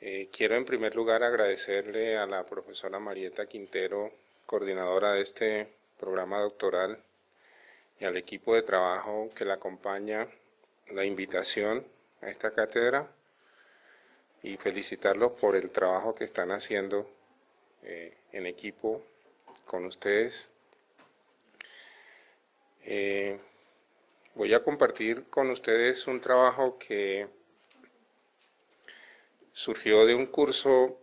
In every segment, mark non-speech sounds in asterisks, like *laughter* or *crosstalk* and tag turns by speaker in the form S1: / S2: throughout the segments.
S1: Eh, quiero en primer lugar agradecerle a la profesora Marieta Quintero, coordinadora de este programa doctoral, y al equipo de trabajo que la acompaña la invitación a esta cátedra y felicitarlos por el trabajo que están haciendo eh, en equipo con ustedes eh, voy a compartir con ustedes un trabajo que surgió de un curso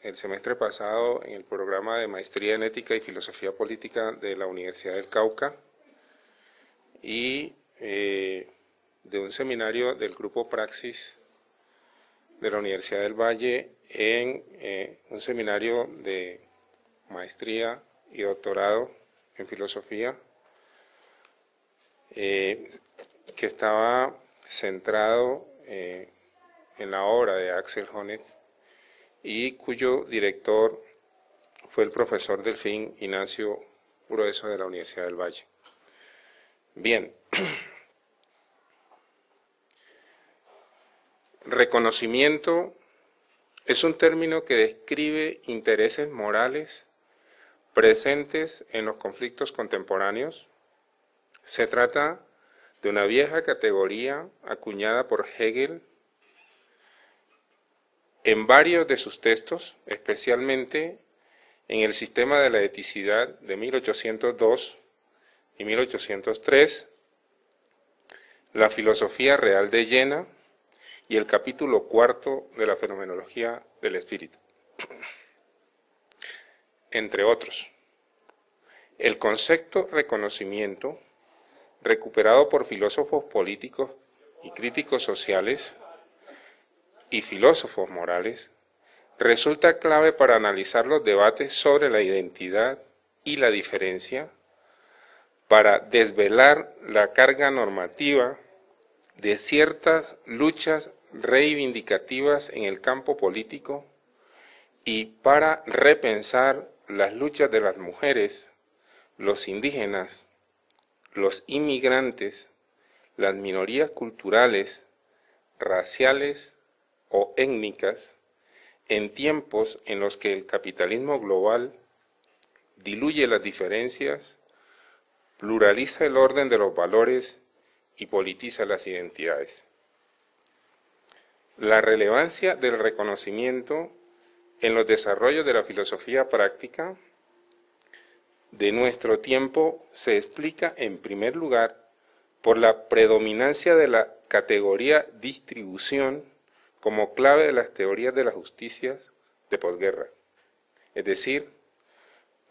S1: el semestre pasado en el programa de Maestría en Ética y Filosofía Política de la Universidad del Cauca y eh, de un seminario del Grupo Praxis de la Universidad del Valle en eh, un seminario de maestría y doctorado en filosofía eh, que estaba centrado eh, en la obra de Axel Honneth y cuyo director fue el profesor Delfín Ignacio Grueso de la Universidad del Valle. Bien, *clears throat* reconocimiento es un término que describe intereses morales presentes en los conflictos contemporáneos se trata de una vieja categoría acuñada por Hegel en varios de sus textos, especialmente en el sistema de la eticidad de 1802 y 1803, la filosofía real de Jena y el capítulo cuarto de la fenomenología del espíritu, *clears throat* entre otros. El concepto reconocimiento recuperado por filósofos políticos y críticos sociales y filósofos morales, resulta clave para analizar los debates sobre la identidad y la diferencia, para desvelar la carga normativa de ciertas luchas reivindicativas en el campo político y para repensar las luchas de las mujeres, los indígenas, los inmigrantes, las minorías culturales, raciales o étnicas, en tiempos en los que el capitalismo global diluye las diferencias, pluraliza el orden de los valores y politiza las identidades. La relevancia del reconocimiento en los desarrollos de la filosofía práctica de nuestro tiempo se explica en primer lugar por la predominancia de la categoría distribución como clave de las teorías de la justicia de posguerra. Es decir,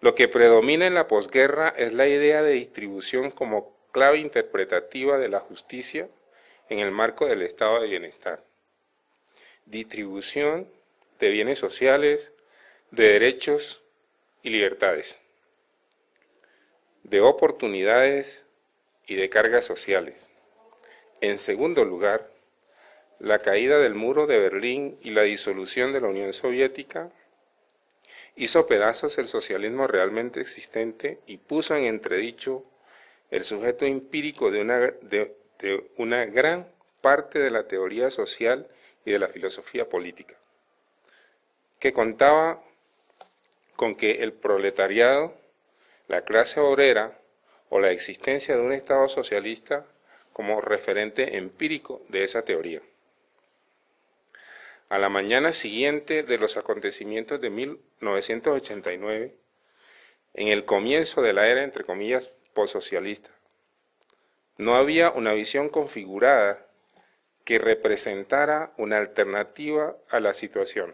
S1: lo que predomina en la posguerra es la idea de distribución como clave interpretativa de la justicia en el marco del estado de bienestar. Distribución de bienes sociales, de derechos y libertades de oportunidades y de cargas sociales. En segundo lugar, la caída del muro de Berlín y la disolución de la Unión Soviética hizo pedazos el socialismo realmente existente y puso en entredicho el sujeto empírico de una, de, una gran parte de la teoría social y de la filosofía política, que contaba con que el proletariado la clase obrera o la existencia de un Estado socialista como referente empírico de esa teoría. A la mañana siguiente de los acontecimientos de 1989, en el comienzo de la era, entre comillas, postsocialista, no había una visión configurada que representara una alternativa a la situación.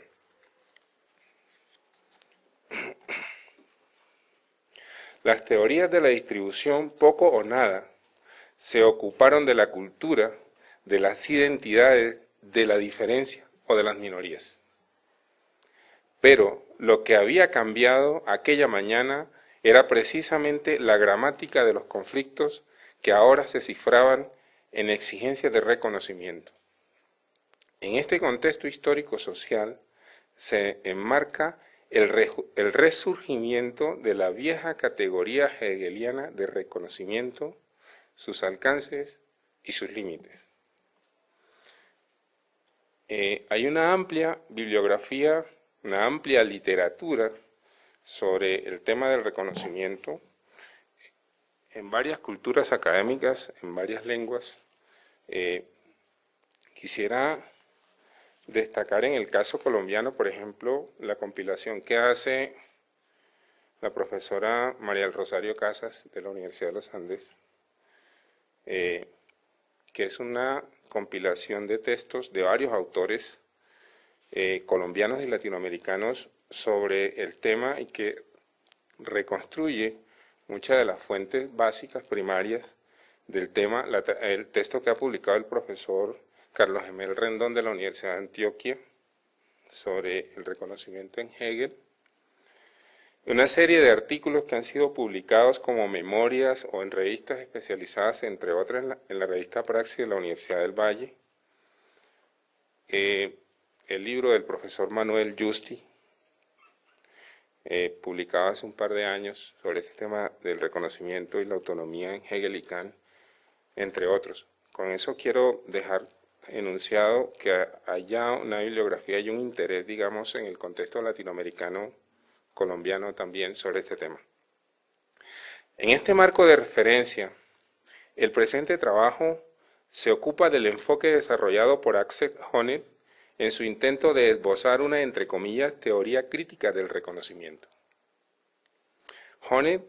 S1: Las teorías de la distribución poco o nada se ocuparon de la cultura, de las identidades, de la diferencia o de las minorías. Pero lo que había cambiado aquella mañana era precisamente la gramática de los conflictos que ahora se cifraban en exigencias de reconocimiento. En este contexto histórico-social se enmarca el, resurgimiento de la vieja categoría hegeliana de reconocimiento, sus alcances y sus límites. Eh, hay una amplia bibliografía, una amplia literatura sobre el tema del reconocimiento en varias culturas académicas, en varias lenguas. Eh, quisiera Destacar en el caso colombiano, por ejemplo, la compilación que hace la profesora María del Rosario Casas de la Universidad de los Andes, eh, que es una compilación de textos de varios autores eh, colombianos y latinoamericanos sobre el tema y que reconstruye muchas de las fuentes básicas primarias del tema, el texto que ha publicado el profesor Carlos Gemel Rendón de la Universidad de Antioquia sobre el reconocimiento en Hegel, una serie de artículos que han sido publicados como memorias o en revistas especializadas, entre otras en la, revista Praxis de la Universidad del Valle, eh, el libro del profesor Manuel Justi, eh, publicado hace un par de años sobre este tema del reconocimiento y la autonomía en Hegel y Kant, entre otros. Con eso quiero dejar enunciado que haya una bibliografía y un interés, digamos, en el contexto latinoamericano colombiano también sobre este tema. En este marco de referencia, el presente trabajo se ocupa del enfoque desarrollado por Axel Honneth en su intento de esbozar una, entre comillas, teoría crítica del reconocimiento. Honneth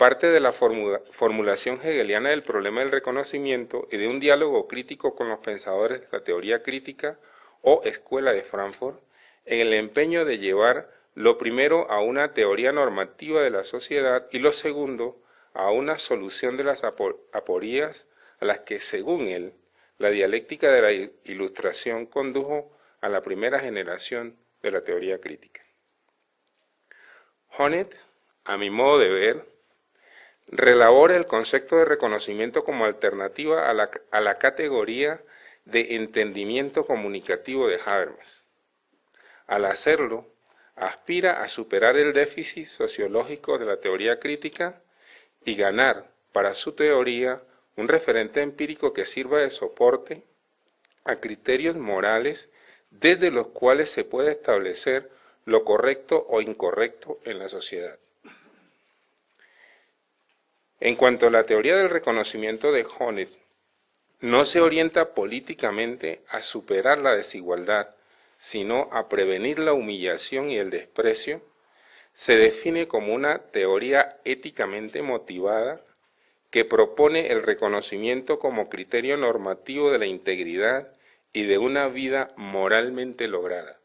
S1: parte de la formulación hegeliana del problema del reconocimiento y de un diálogo crítico con los pensadores de la teoría crítica o escuela de Frankfurt, en el empeño de llevar lo primero a una teoría normativa de la sociedad y lo segundo a una solución de las aporías a las que, según él, la dialéctica de la ilustración condujo a la primera generación de la teoría crítica. Honneth, a mi modo de ver, relabora el concepto de reconocimiento como alternativa a la, categoría de entendimiento comunicativo de Habermas. Al hacerlo, aspira a superar el déficit sociológico de la teoría crítica y ganar para su teoría un referente empírico que sirva de soporte a criterios morales desde los cuales se puede establecer lo correcto o incorrecto en la sociedad. En cuanto a la teoría del reconocimiento de Honneth, no se orienta políticamente a superar la desigualdad, sino a prevenir la humillación y el desprecio, se define como una teoría éticamente motivada que propone el reconocimiento como criterio normativo de la integridad y de una vida moralmente lograda.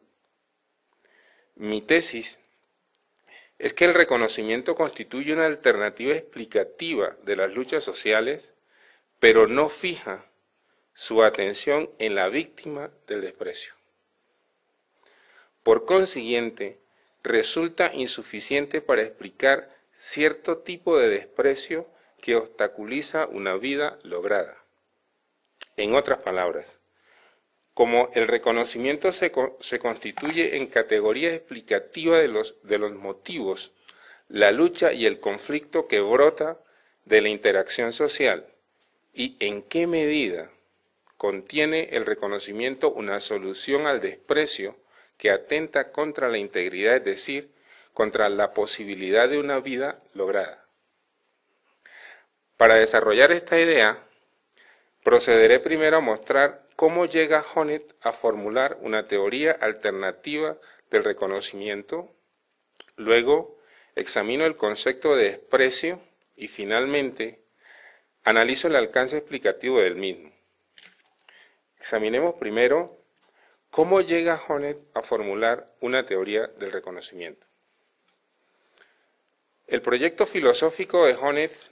S1: Mi tesis es que el reconocimiento constituye una alternativa explicativa de las luchas sociales, pero no fija su atención en la víctima del desprecio. Por consiguiente, resulta insuficiente para explicar cierto tipo de desprecio que obstaculiza una vida lograda. En otras palabras, como el reconocimiento se, constituye en categoría explicativa de los, de los motivos, la lucha y el conflicto que brota de la interacción social y en qué medida contiene el reconocimiento una solución al desprecio que atenta contra la integridad, es decir, contra la posibilidad de una vida lograda. Para desarrollar esta idea, procederé primero a mostrar cómo llega Honneth a formular una teoría alternativa del reconocimiento. Luego, examino el concepto de desprecio y finalmente analizo el alcance explicativo del mismo. Examinemos primero cómo llega Honneth a formular una teoría del reconocimiento. El proyecto filosófico de Honneth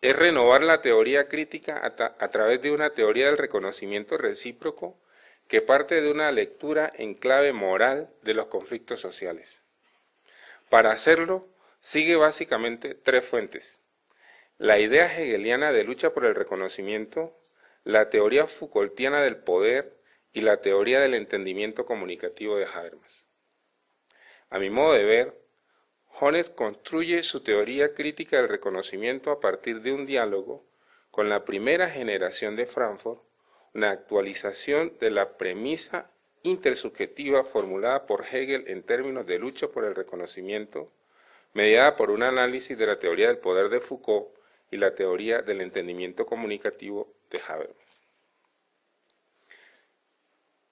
S1: es renovar la teoría crítica a, través de una teoría del reconocimiento recíproco que parte de una lectura en clave moral de los conflictos sociales. Para hacerlo, sigue básicamente tres fuentes. La idea hegeliana de lucha por el reconocimiento, la teoría Foucaultiana del poder y la teoría del entendimiento comunicativo de Habermas. A mi modo de ver, Honneth construye su teoría crítica del reconocimiento a partir de un diálogo con la primera generación de Frankfurt, una actualización de la premisa intersubjetiva formulada por Hegel en términos de lucha por el reconocimiento, mediada por un análisis de la teoría del poder de Foucault y la teoría del entendimiento comunicativo de Habermas.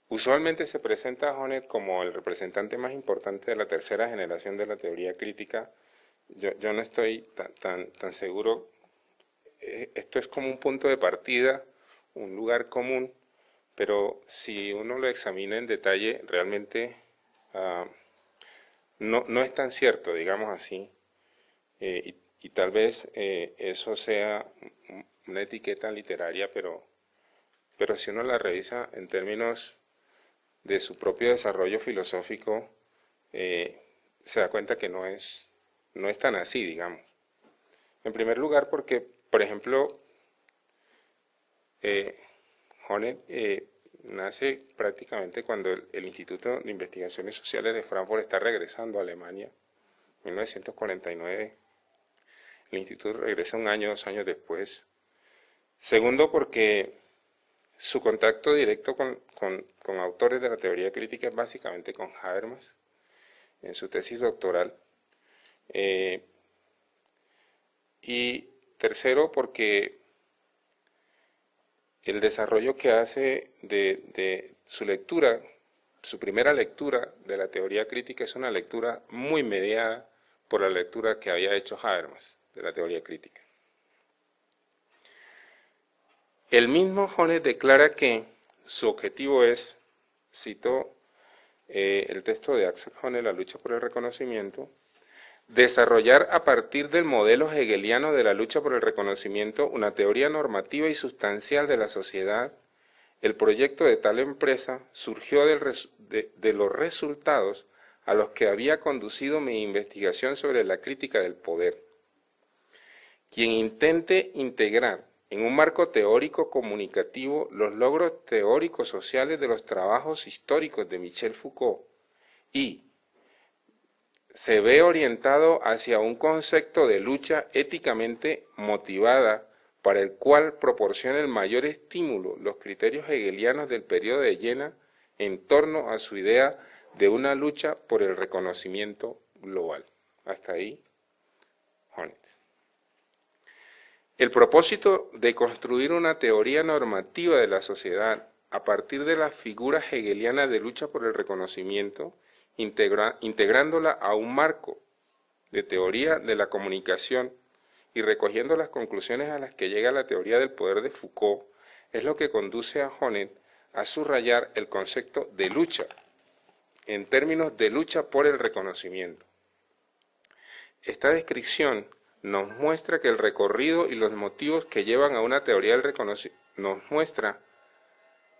S1: Usualmente se presenta a Honneth como el representante más importante de la tercera generación de la teoría crítica. Yo, no estoy tan, tan, seguro. Eh, esto es como un punto de partida, un lugar común, pero si uno lo examina en detalle, realmente ah, no, no, es tan cierto, digamos así. Eh, y tal vez eh, eso sea una etiqueta literaria, pero, pero si uno la revisa en términos de su propio desarrollo filosófico, eh, se da cuenta que no es, no tan así, digamos. En primer lugar, porque, por ejemplo, eh, eh nace prácticamente cuando el, Instituto de Investigaciones Sociales de Frankfurt está regresando a Alemania, 1949. El instituto regresa un año, dos años después. Segundo, porque su contacto directo con, autores de la teoría crítica es básicamente con Habermas, en su tesis doctoral. Eh, y tercero, porque el desarrollo que hace de, de, su lectura, su primera lectura de la teoría crítica es una lectura muy mediada por la lectura que había hecho Habermas de la teoría crítica. El mismo Jones declara que su objetivo es, cito eh, el texto de Axel Jones, La lucha por el reconocimiento, desarrollar a partir del modelo hegeliano de la lucha por el reconocimiento una teoría normativa y sustancial de la sociedad. El proyecto de tal empresa surgió de los resultados a los que había conducido mi investigación sobre la crítica del poder. Quien intente integrar en un marco teórico comunicativo, los logros teóricos sociales de los trabajos históricos de Michel Foucault y se ve orientado hacia un concepto de lucha éticamente motivada para el cual proporciona el mayor estímulo los criterios hegelianos del periodo de Jena en torno a su idea de una lucha por el reconocimiento global. Hasta ahí, el propósito de construir una teoría normativa de la sociedad a partir de la figura hegeliana de lucha por el reconocimiento, integrándola a un marco de teoría de la comunicación y recogiendo las conclusiones a las que llega la teoría del poder de Foucault, es lo que conduce a Honneth a subrayar el concepto de lucha, en términos de lucha por el reconocimiento. Esta descripción nos muestra que el recorrido y los motivos que llevan a una teoría del reconocimiento nos muestra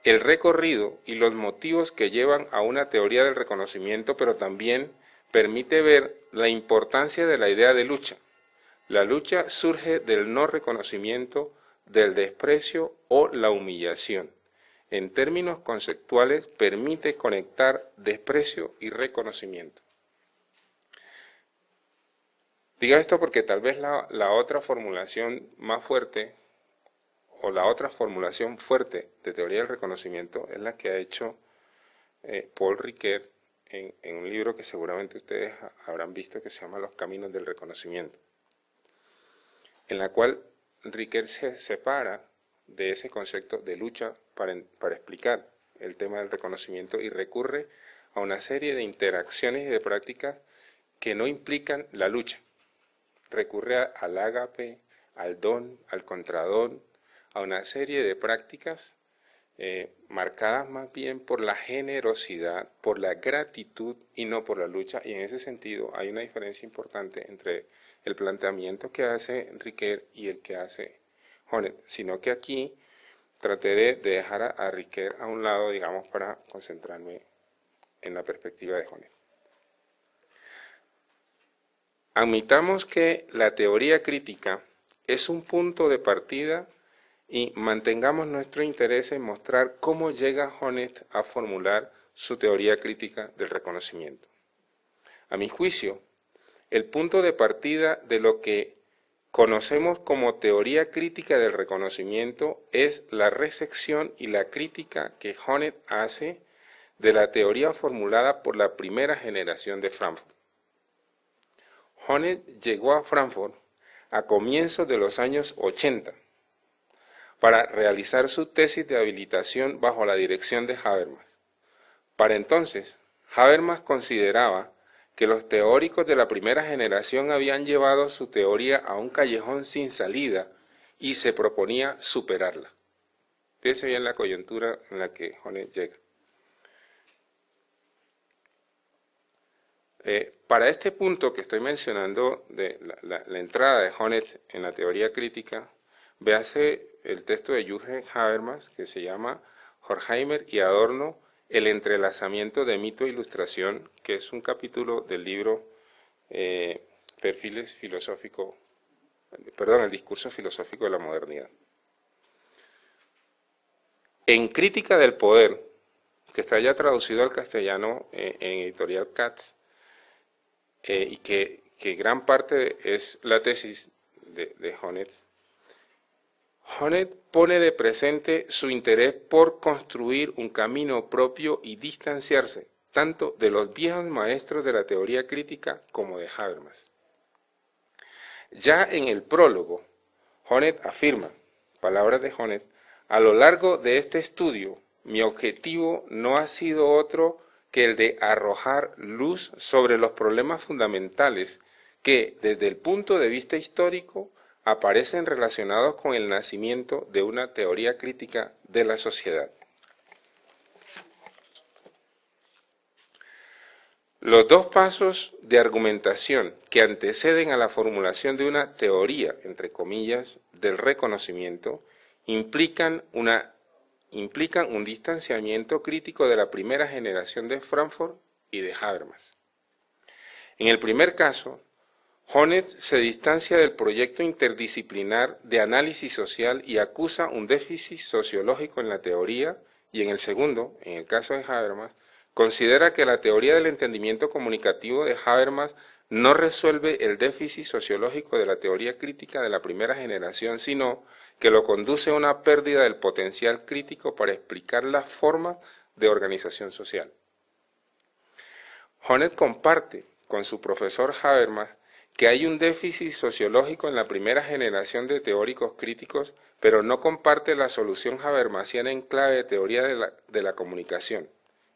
S1: el recorrido y los motivos que llevan a una teoría del reconocimiento, pero también permite ver la importancia de la idea de lucha. La lucha surge del no reconocimiento, del desprecio o la humillación. En términos conceptuales, permite conectar desprecio y reconocimiento. Digo esto porque tal vez la, otra formulación más fuerte o la otra formulación fuerte de teoría del reconocimiento es la que ha hecho eh, Paul Riquet en, un libro que seguramente ustedes habrán visto que se llama Los Caminos del Reconocimiento, en la cual Riquet se separa de ese concepto de lucha para explicar el tema del reconocimiento y recurre a una serie de interacciones y de prácticas que no implican la lucha, recurre al ágape, al don, al contradon, a una serie de prácticas eh, marcadas más bien por la generosidad, por la gratitud y no por la lucha. Y en ese sentido hay una diferencia importante entre el planteamiento que hace Riquet y el que hace Honet, sino que aquí traté de, dejar a, a Riquet a un lado, digamos, para concentrarme en la perspectiva de Honet. Admitamos que la teoría crítica es un punto de partida y mantengamos nuestro interés en mostrar cómo llega Honneth a formular su teoría crítica del reconocimiento. A mi juicio, el punto de partida de lo que conocemos como teoría crítica del reconocimiento es la recepción y la crítica que Honneth hace de la teoría formulada por la primera generación de Frankfurt. Honneth llegó a Frankfurt a comienzos de los años 80 para realizar su tesis de habilitación bajo la dirección de Habermas. Para entonces, Habermas consideraba que los teóricos de la primera generación habían llevado su teoría a un callejón sin salida y se proponía superarla. Piense bien la coyuntura en la que Honneth llega. Eh, para este punto que estoy mencionando de la, entrada de Honneth en la teoría crítica, véase el texto de Jürgen Habermas que se llama Horkheimer y Adorno, el entrelazamiento de mito e ilustración, que es un capítulo del libro eh, Perfiles filosófico, perdón, el discurso filosófico de la modernidad. En Crítica del Poder, que está ya traducido al castellano eh, en editorial Katz, eh, y que, gran parte es la tesis de, de Honnet pone de presente su interés por construir un camino propio y distanciarse tanto de los viejos maestros de la teoría crítica como de Habermas. Ya en el prólogo, Honet afirma, palabras de Honnet, a lo largo de este estudio, mi objetivo no ha sido otro que el de arrojar luz sobre los problemas fundamentales que desde el punto de vista histórico aparecen relacionados con el nacimiento de una teoría crítica de la sociedad. Los dos pasos de argumentación que anteceden a la formulación de una teoría, entre comillas, del reconocimiento, implican una implican un distanciamiento crítico de la primera generación de Frankfurt y de Habermas. En el primer caso, Honneth se distancia del proyecto interdisciplinar de análisis social y acusa un déficit sociológico en la teoría y en el segundo, en el caso de Habermas, considera que la teoría del entendimiento comunicativo de Habermas no resuelve el déficit sociológico de la teoría crítica de la primera generación, sino que lo conduce a una pérdida del potencial crítico para explicar la forma de organización social. Honnet comparte con su profesor Habermas que hay un déficit sociológico en la primera generación de teóricos críticos, pero no comparte la solución habermasiana en clave de teoría de la, comunicación.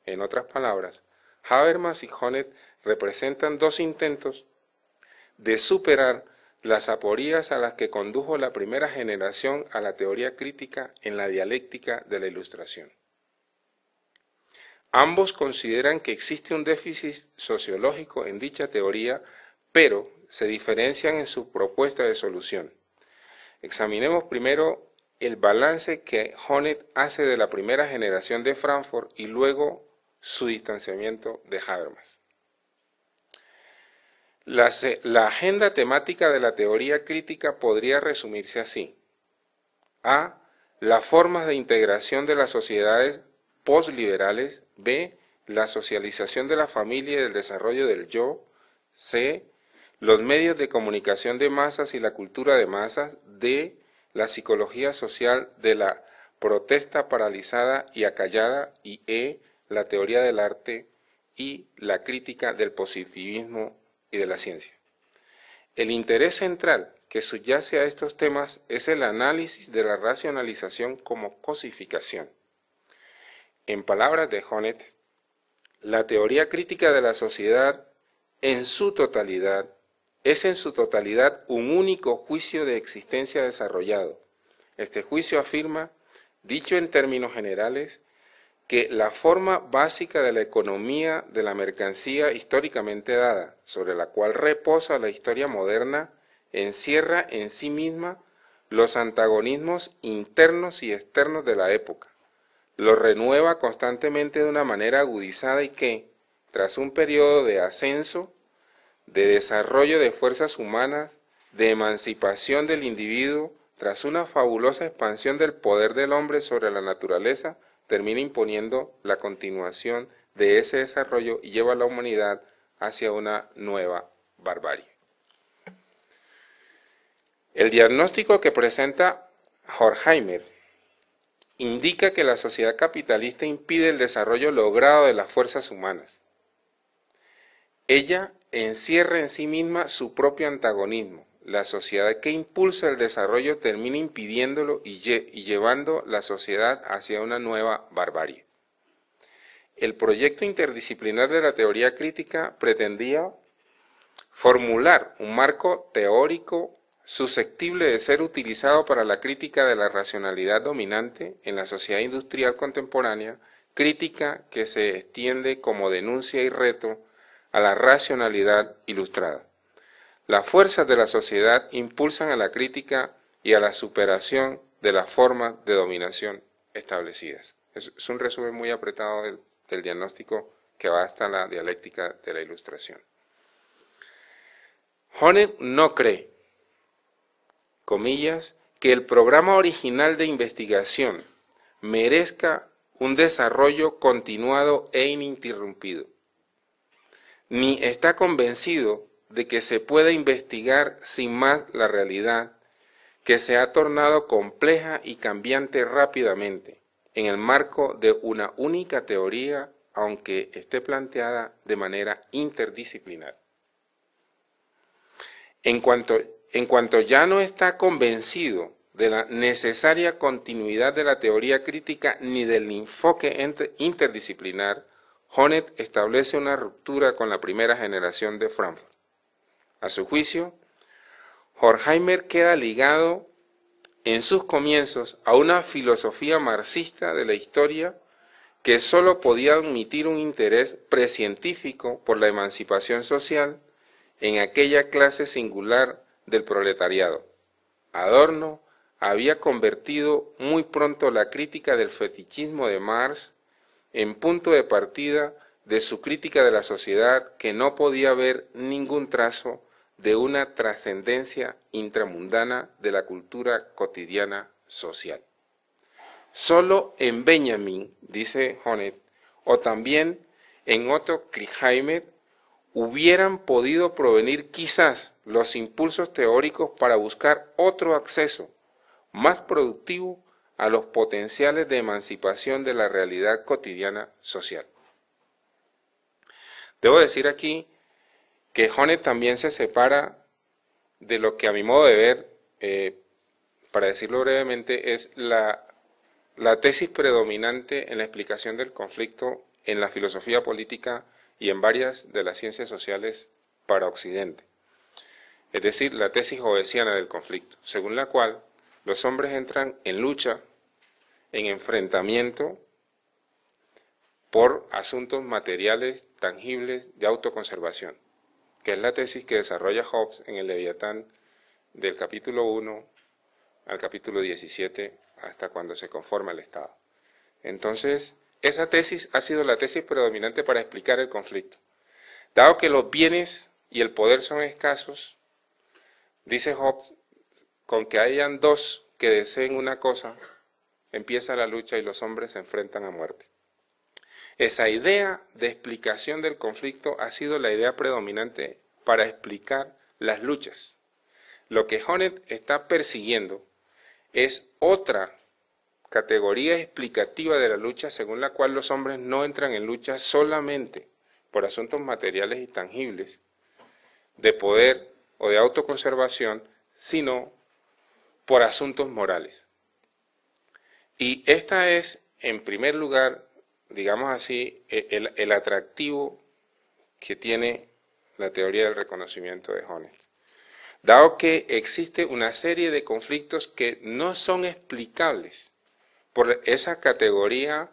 S1: En otras palabras, Habermas y honet representan dos intentos de superar las aporías a las que condujo la primera generación a la teoría crítica en la dialéctica de la Ilustración. Ambos consideran que existe un déficit sociológico en dicha teoría, pero se diferencian en su propuesta de solución. Examinemos primero el balance que Honneth hace de la primera generación de Frankfurt y luego su distanciamiento de Habermas. La, agenda temática de la teoría crítica podría resumirse así. A. Las formas de integración de las sociedades posliberales B. La socialización de la familia y el desarrollo del yo. C. Los medios de comunicación de masas y la cultura de masas. D. La psicología social de la protesta paralizada y acallada. Y E. La teoría del arte y la crítica del positivismo y de la ciencia. El interés central que subyace a estos temas es el análisis de la racionalización como cosificación. En palabras de Honneth, la teoría crítica de la sociedad en su totalidad es en su totalidad un único juicio de existencia desarrollado. Este juicio afirma, dicho en términos generales, que la forma básica de la economía de la mercancía históricamente dada, sobre la cual reposa la historia moderna, encierra en sí misma los antagonismos internos y externos de la época. Lo renueva constantemente de una manera agudizada y que, tras un periodo de ascenso, de desarrollo de fuerzas humanas, de emancipación del individuo, tras una fabulosa expansión del poder del hombre sobre la naturaleza, termina imponiendo la continuación de ese desarrollo y lleva a la humanidad hacia una nueva barbarie. El diagnóstico que presenta Horkheimer indica que la sociedad capitalista impide el desarrollo logrado de las fuerzas humanas. Ella encierra en sí misma su propio antagonismo, la sociedad que impulsa el desarrollo termina impidiéndolo y, llevando la sociedad hacia una nueva barbarie. El proyecto interdisciplinar de la teoría crítica pretendía formular un marco teórico susceptible de ser utilizado para la crítica de la racionalidad dominante en la sociedad industrial contemporánea, crítica que se extiende como denuncia y reto a la racionalidad ilustrada. Las fuerzas de la sociedad impulsan a la crítica y a la superación de las formas de dominación establecidas. Es, un resumen muy apretado del, diagnóstico que va hasta la dialéctica de la ilustración. Honeck no cree, comillas, que el programa original de investigación merezca un desarrollo continuado e ininterrumpido, ni está convencido de que se pueda investigar sin más la realidad, que se ha tornado compleja y cambiante rápidamente, en el marco de una única teoría, aunque esté planteada de manera interdisciplinar. En cuanto, en cuanto ya no está convencido de la necesaria continuidad de la teoría crítica ni del enfoque interdisciplinar, Honneth establece una ruptura con la primera generación de Frankfurt. A su juicio, Horkheimer queda ligado en sus comienzos a una filosofía marxista de la historia que sólo podía admitir un interés prescientífico por la emancipación social en aquella clase singular del proletariado. Adorno había convertido muy pronto la crítica del fetichismo de Marx en punto de partida de su crítica de la sociedad que no podía ver ningún trazo de una trascendencia intramundana de la cultura cotidiana social. Solo en Benjamin, dice Honet, o también en Otto Krichheimer, hubieran podido provenir quizás los impulsos teóricos para buscar otro acceso más productivo a los potenciales de emancipación de la realidad cotidiana social. Debo decir aquí que Jone también se separa de lo que a mi modo de ver, eh, para decirlo brevemente, es la, la tesis predominante en la explicación del conflicto en la filosofía política y en varias de las ciencias sociales para Occidente. Es decir, la tesis obesiana del conflicto, según la cual los hombres entran en lucha, en enfrentamiento por asuntos materiales tangibles de autoconservación, que es la tesis que desarrolla Hobbes en el Leviatán del capítulo 1 al capítulo 17 hasta cuando se conforma el Estado. Entonces, esa tesis ha sido la tesis predominante para explicar el conflicto. Dado que los bienes y el poder son escasos, dice Hobbes, con que hayan dos que deseen una cosa, empieza la lucha y los hombres se enfrentan a muerte. Esa idea de explicación del conflicto ha sido la idea predominante para explicar las luchas. Lo que Honneth está persiguiendo es otra categoría explicativa de la lucha según la cual los hombres no entran en lucha solamente por asuntos materiales y tangibles, de poder o de autoconservación, sino por asuntos morales. Y esta es, en primer lugar, digamos así, e, el, atractivo que tiene la teoría del reconocimiento de Honeck. Dado que existe una serie de conflictos que no son explicables por esa categoría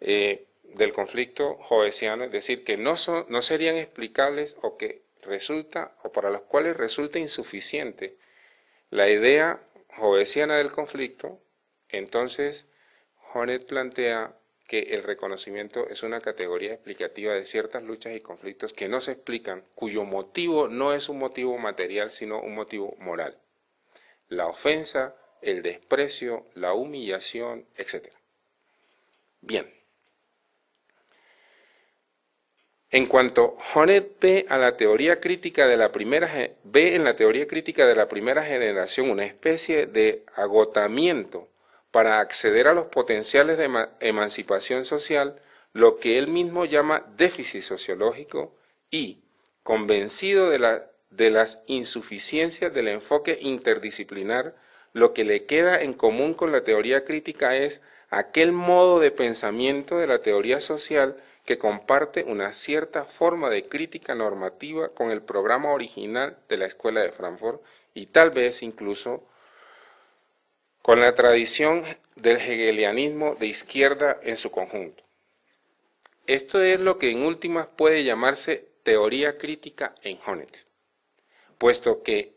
S1: eh, del conflicto jovesiano, es decir, que no, no serían explicables o que resulta, o para los cuales resulta insuficiente la idea jovesiana del conflicto, entonces Honet plantea que el reconocimiento es una categoría explicativa de ciertas luchas y conflictos que no se explican, cuyo motivo no es un motivo material, sino un motivo moral. La ofensa, el desprecio, la humillación, etc. Bien. En cuanto Honneth ve a la teoría crítica de la primera ve en la teoría crítica de la primera generación una especie de agotamiento para acceder a los potenciales de emancipación social, lo que él mismo llama déficit sociológico y, convencido de, las insuficiencias del enfoque interdisciplinar, lo que le queda en común con la teoría crítica es aquel modo de pensamiento de la teoría social que comparte una cierta forma de crítica normativa con el programa original de la Escuela de Frankfurt y tal vez incluso con la tradición del hegelianismo de izquierda en su conjunto. Esto es lo que en últimas puede llamarse teoría crítica en Honneth, puesto que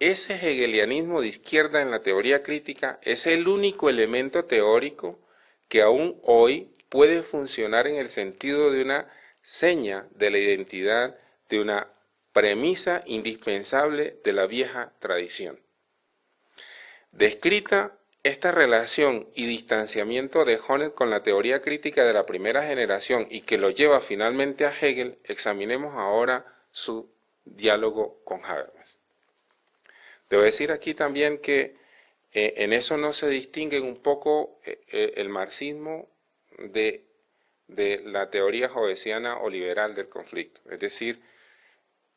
S1: ese hegelianismo de izquierda en la teoría crítica es el único elemento teórico que aún hoy puede funcionar en el sentido de una seña de la identidad de una premisa indispensable de la vieja tradición. Descrita esta relación y distanciamiento de Honneth con la teoría crítica de la primera generación y que lo lleva finalmente a Hegel, examinemos ahora su diálogo con Habermas. Debo decir aquí también que eh, en eso no se distingue un poco eh, eh, el marxismo de, de la teoría jovesiana o liberal del conflicto. Es decir,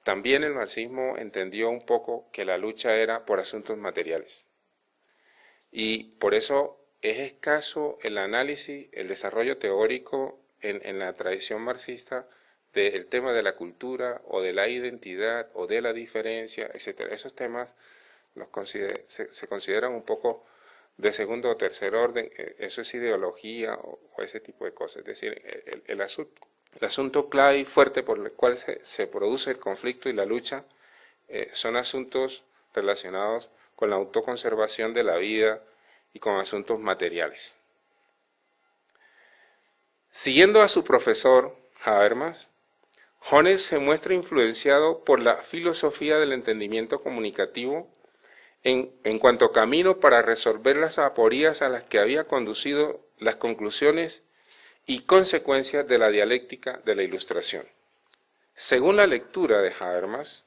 S1: también el marxismo entendió un poco que la lucha era por asuntos materiales y por eso es escaso el análisis, el desarrollo teórico en, la tradición marxista del tema de la cultura o de la identidad o de la diferencia, etcétera. Esos temas se, consideran un poco de segundo o tercer orden, eh, eso es ideología o, ese tipo de cosas. Es decir, el, asunto, el, asunto, clave y fuerte por el cual se, se produce el conflicto y la lucha eh, son asuntos relacionados con la autoconservación de la vida y con asuntos materiales. Siguiendo a su profesor, Habermas, Jones se muestra influenciado por la filosofía del entendimiento comunicativo en, cuanto camino para resolver las aporías a las que había conducido las conclusiones y consecuencias de la dialéctica de la ilustración. Según la lectura de Habermas,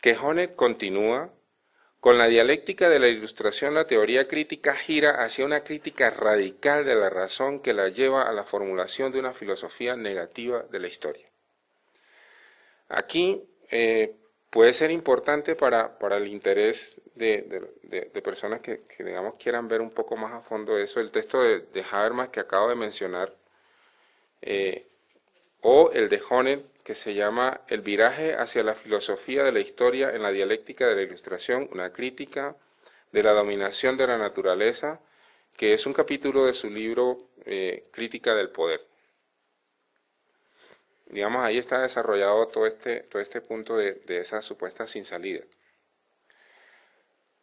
S1: que Honet continúa, con la dialéctica de la ilustración, la teoría crítica gira hacia una crítica radical de la razón que la lleva a la formulación de una filosofía negativa de la historia. Aquí eh, puede ser importante para, para el interés de, personas que, digamos, quieran ver un poco más a fondo eso, el texto de, Habermas que acabo de mencionar, eh, o el de Honneth, que se llama El viraje hacia la filosofía de la historia en la dialéctica de la ilustración, una crítica de la dominación de la naturaleza, que es un capítulo de su libro eh, Crítica del Poder. Digamos, ahí está desarrollado todo este, todo este punto de, de esa supuesta sin salida.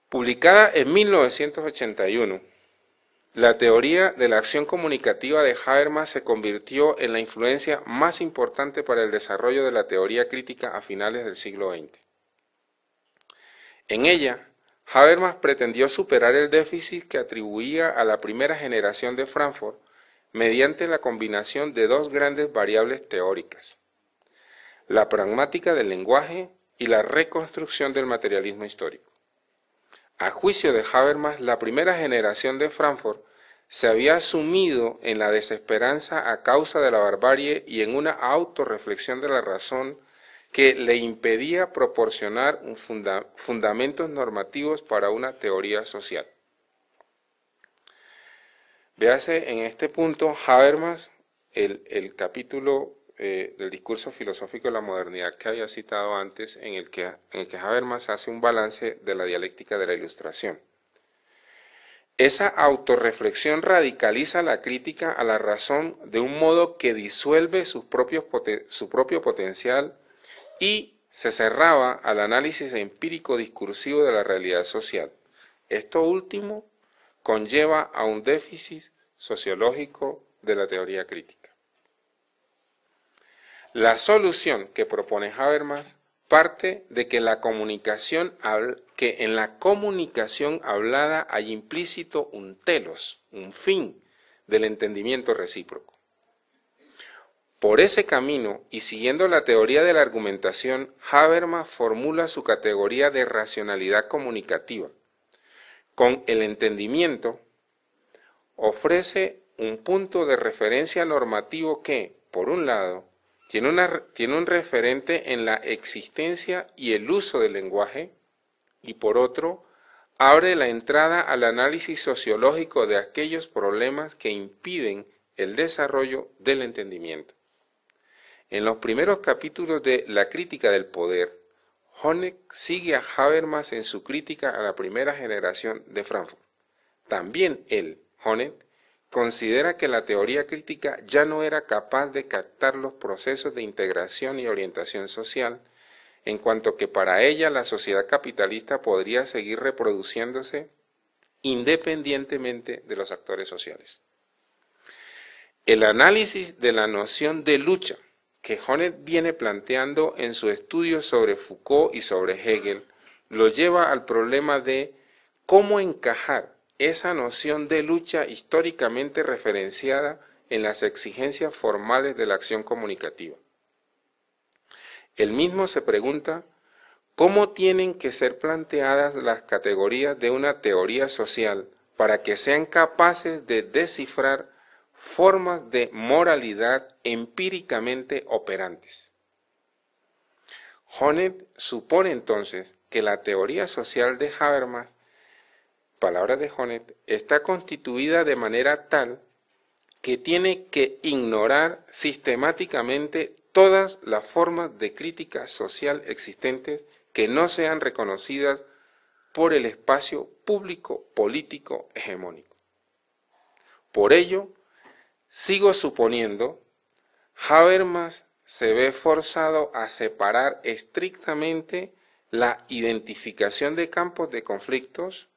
S1: Publicada en 1981, la teoría de la acción comunicativa de Habermas se convirtió en la influencia más importante para el desarrollo de la teoría crítica a finales del siglo XX. En ella, Habermas pretendió superar el déficit que atribuía a la primera generación de Frankfurt mediante la combinación de dos grandes variables teóricas, la pragmática del lenguaje y la reconstrucción del materialismo histórico. A juicio de Habermas, la primera generación de Frankfurt se había sumido en la desesperanza a causa de la barbarie y en una autorreflexión de la razón que le impedía proporcionar fundamentos normativos para una teoría social. Véase en este punto Habermas el capítulo eh, del discurso filosófico de la modernidad que había citado antes, en el, que, en Habermas hace un balance de la dialéctica de la ilustración. Esa autorreflexión radicaliza la crítica a la razón de un modo que disuelve su propio potencial y se cerraba al análisis empírico discursivo de la realidad social. Esto último conlleva a un déficit sociológico de la teoría crítica. La solución que propone Habermas parte de que, en la comunicación hablada hay implícito un telos, un fin del entendimiento recíproco. Por ese camino y siguiendo la teoría de la argumentación, Habermas formula su categoría de racionalidad comunicativa. Con el entendimiento ofrece un punto de referencia normativo que, por un lado, tiene, tiene un referente en la existencia y el uso del lenguaje y por otro, abre la entrada al análisis sociológico de aquellos problemas que impiden el desarrollo del entendimiento. En los primeros capítulos de La crítica del poder, Honeck sigue a Habermas en su crítica a la primera generación de Frankfurt. También él, Honeck, considera que la teoría crítica ya no era capaz de captar los procesos de integración y orientación social, en cuanto que para ella la sociedad capitalista podría seguir reproduciéndose independientemente de los actores sociales. El análisis de la noción de lucha que Honneth viene planteando en su estudio sobre Foucault y sobre Hegel lo lleva al problema de cómo encajar esa noción de lucha históricamente referenciada en las exigencias formales de la acción comunicativa. El mismo se pregunta cómo tienen que ser planteadas las categorías de una teoría social para que sean capaces de descifrar formas de moralidad empíricamente operantes. Honneth supone entonces que la teoría social de Habermas palabras de Honet, está constituida de manera tal que tiene que ignorar sistemáticamente todas las formas de crítica social existentes que no sean reconocidas por el espacio público político hegemónico. Por ello, sigo suponiendo, Habermas se ve forzado a separar estrictamente la identificación de campos de conflictos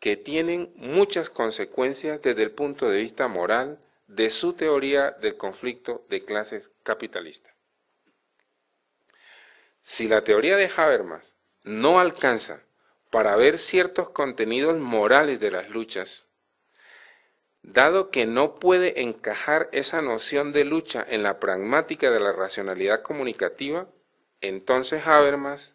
S1: que tienen muchas consecuencias desde el punto de vista moral de su teoría del conflicto de clases capitalista. Si la teoría de Habermas no alcanza para ver ciertos contenidos morales de las luchas, dado que no puede encajar esa noción de lucha en la pragmática de la racionalidad comunicativa, entonces Habermas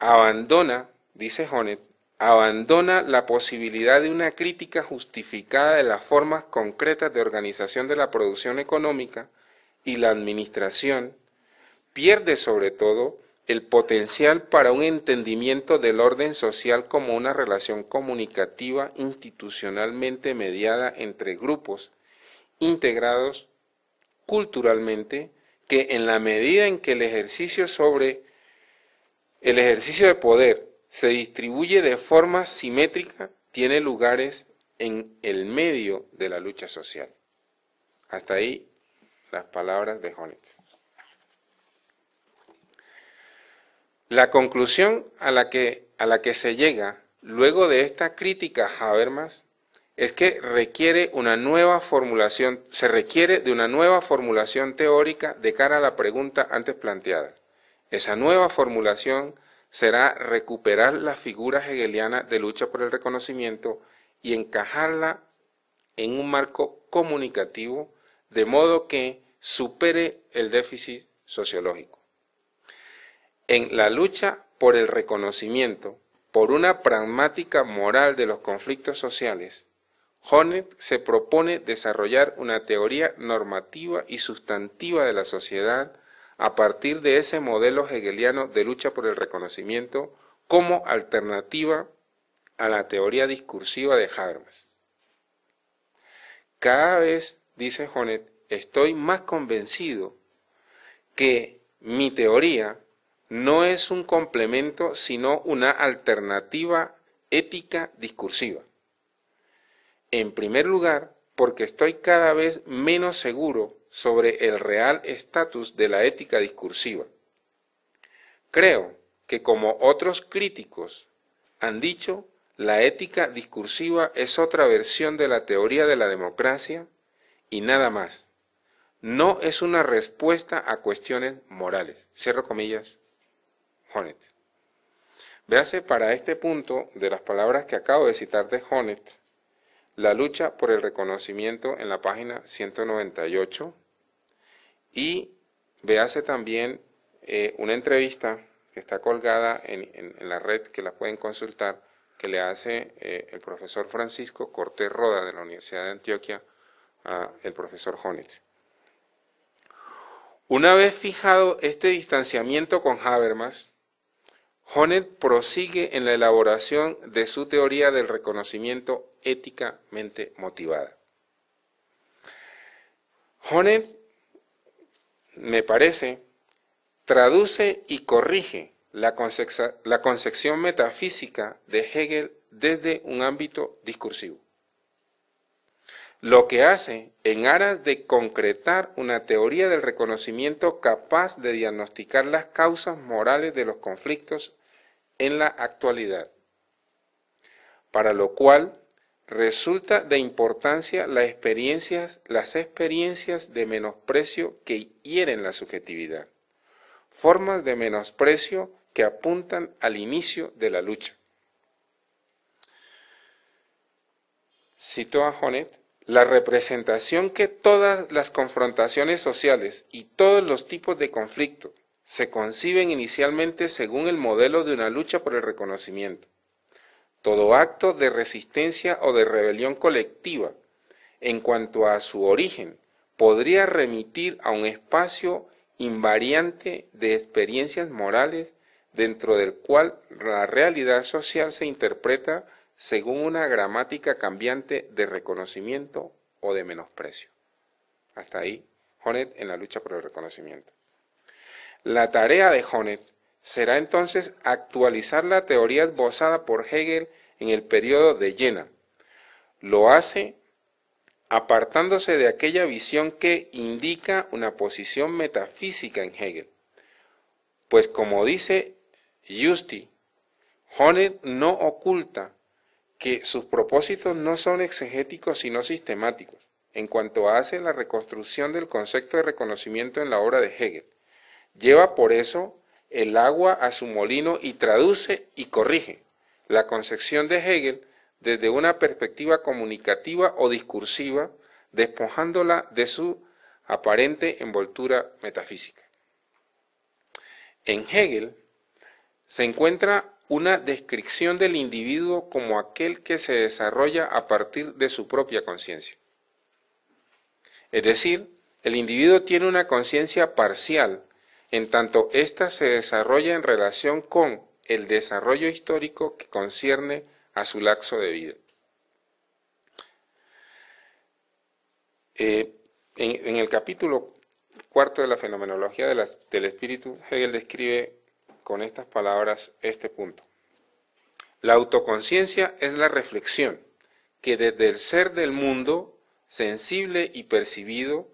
S1: abandona, dice Honneth, abandona la posibilidad de una crítica justificada de las formas concretas de organización de la producción económica y la administración, pierde sobre todo el potencial para un entendimiento del orden social como una relación comunicativa institucionalmente mediada entre grupos integrados culturalmente que en la medida en que el ejercicio sobre el ejercicio de poder se distribuye de forma simétrica, tiene lugares en el medio de la lucha social. Hasta ahí las palabras de Honitz. La conclusión a la que, a la que se llega luego de esta crítica a Habermas es que requiere una nueva formulación, se requiere de una nueva formulación teórica de cara a la pregunta antes planteada. Esa nueva formulación será recuperar la figura hegeliana de lucha por el reconocimiento y encajarla en un marco comunicativo de modo que supere el déficit sociológico. En la lucha por el reconocimiento, por una pragmática moral de los conflictos sociales, Honneth se propone desarrollar una teoría normativa y sustantiva de la sociedad a partir de ese modelo hegeliano de lucha por el reconocimiento como alternativa a la teoría discursiva de Habermas. Cada vez, dice Honet, estoy más convencido que mi teoría no es un complemento, sino una alternativa ética discursiva. En primer lugar, porque estoy cada vez menos seguro sobre el real estatus de la ética discursiva. Creo que como otros críticos han dicho, la ética discursiva es otra versión de la teoría de la democracia y nada más. No es una respuesta a cuestiones morales. Cierro comillas. Honet. Véase para este punto de las palabras que acabo de citar de HONET, la lucha por el reconocimiento en la página 198 y vease también eh, una entrevista que está colgada en, la red, que la pueden consultar, que le hace eh, el profesor Francisco Cortés Roda de la Universidad de Antioquia al profesor Honitz. Una vez fijado este distanciamiento con Habermas, Honet prosigue en la elaboración de su teoría del reconocimiento éticamente motivada. Honneth me parece, traduce y corrige la, concepción metafísica de Hegel desde un ámbito discursivo. Lo que hace en aras de concretar una teoría del reconocimiento capaz de diagnosticar las causas morales de los conflictos en la actualidad, para lo cual Resulta de importancia las experiencias, de menosprecio que hieren la subjetividad, formas de menosprecio que apuntan al inicio de la lucha. Cito a Honet, la representación que todas las confrontaciones sociales y todos los tipos de conflicto se conciben inicialmente según el modelo de una lucha por el reconocimiento todo acto de resistencia o de rebelión colectiva, en cuanto a su origen, podría remitir a un espacio invariante de experiencias morales dentro del cual la realidad social se interpreta según una gramática cambiante de reconocimiento o de menosprecio. Hasta ahí, Honet en la lucha por el reconocimiento. La tarea de Honet será entonces actualizar la teoría esbozada por Hegel en el periodo de Jena. Lo hace apartándose de aquella visión que indica una posición metafísica en Hegel. Pues como dice Justi, hone no oculta que sus propósitos no son exegéticos sino sistemáticos, en cuanto hace la reconstrucción del concepto de reconocimiento en la obra de Hegel. Lleva por eso el agua a su molino y traduce y corrige. La concepción de Hegel desde una perspectiva comunicativa o discursiva, despojándola de su aparente envoltura metafísica. En Hegel se encuentra una descripción del individuo como aquel que se desarrolla a partir de su propia conciencia. Es decir, el individuo tiene una conciencia parcial en tanto ésta se desarrolla en relación con el desarrollo histórico que concierne a su laxo de vida. Eh, en, el capítulo cuarto de la fenomenología del espíritu, Hegel describe con estas palabras este punto. La autoconciencia es la reflexión que desde el ser del mundo, sensible y percibido,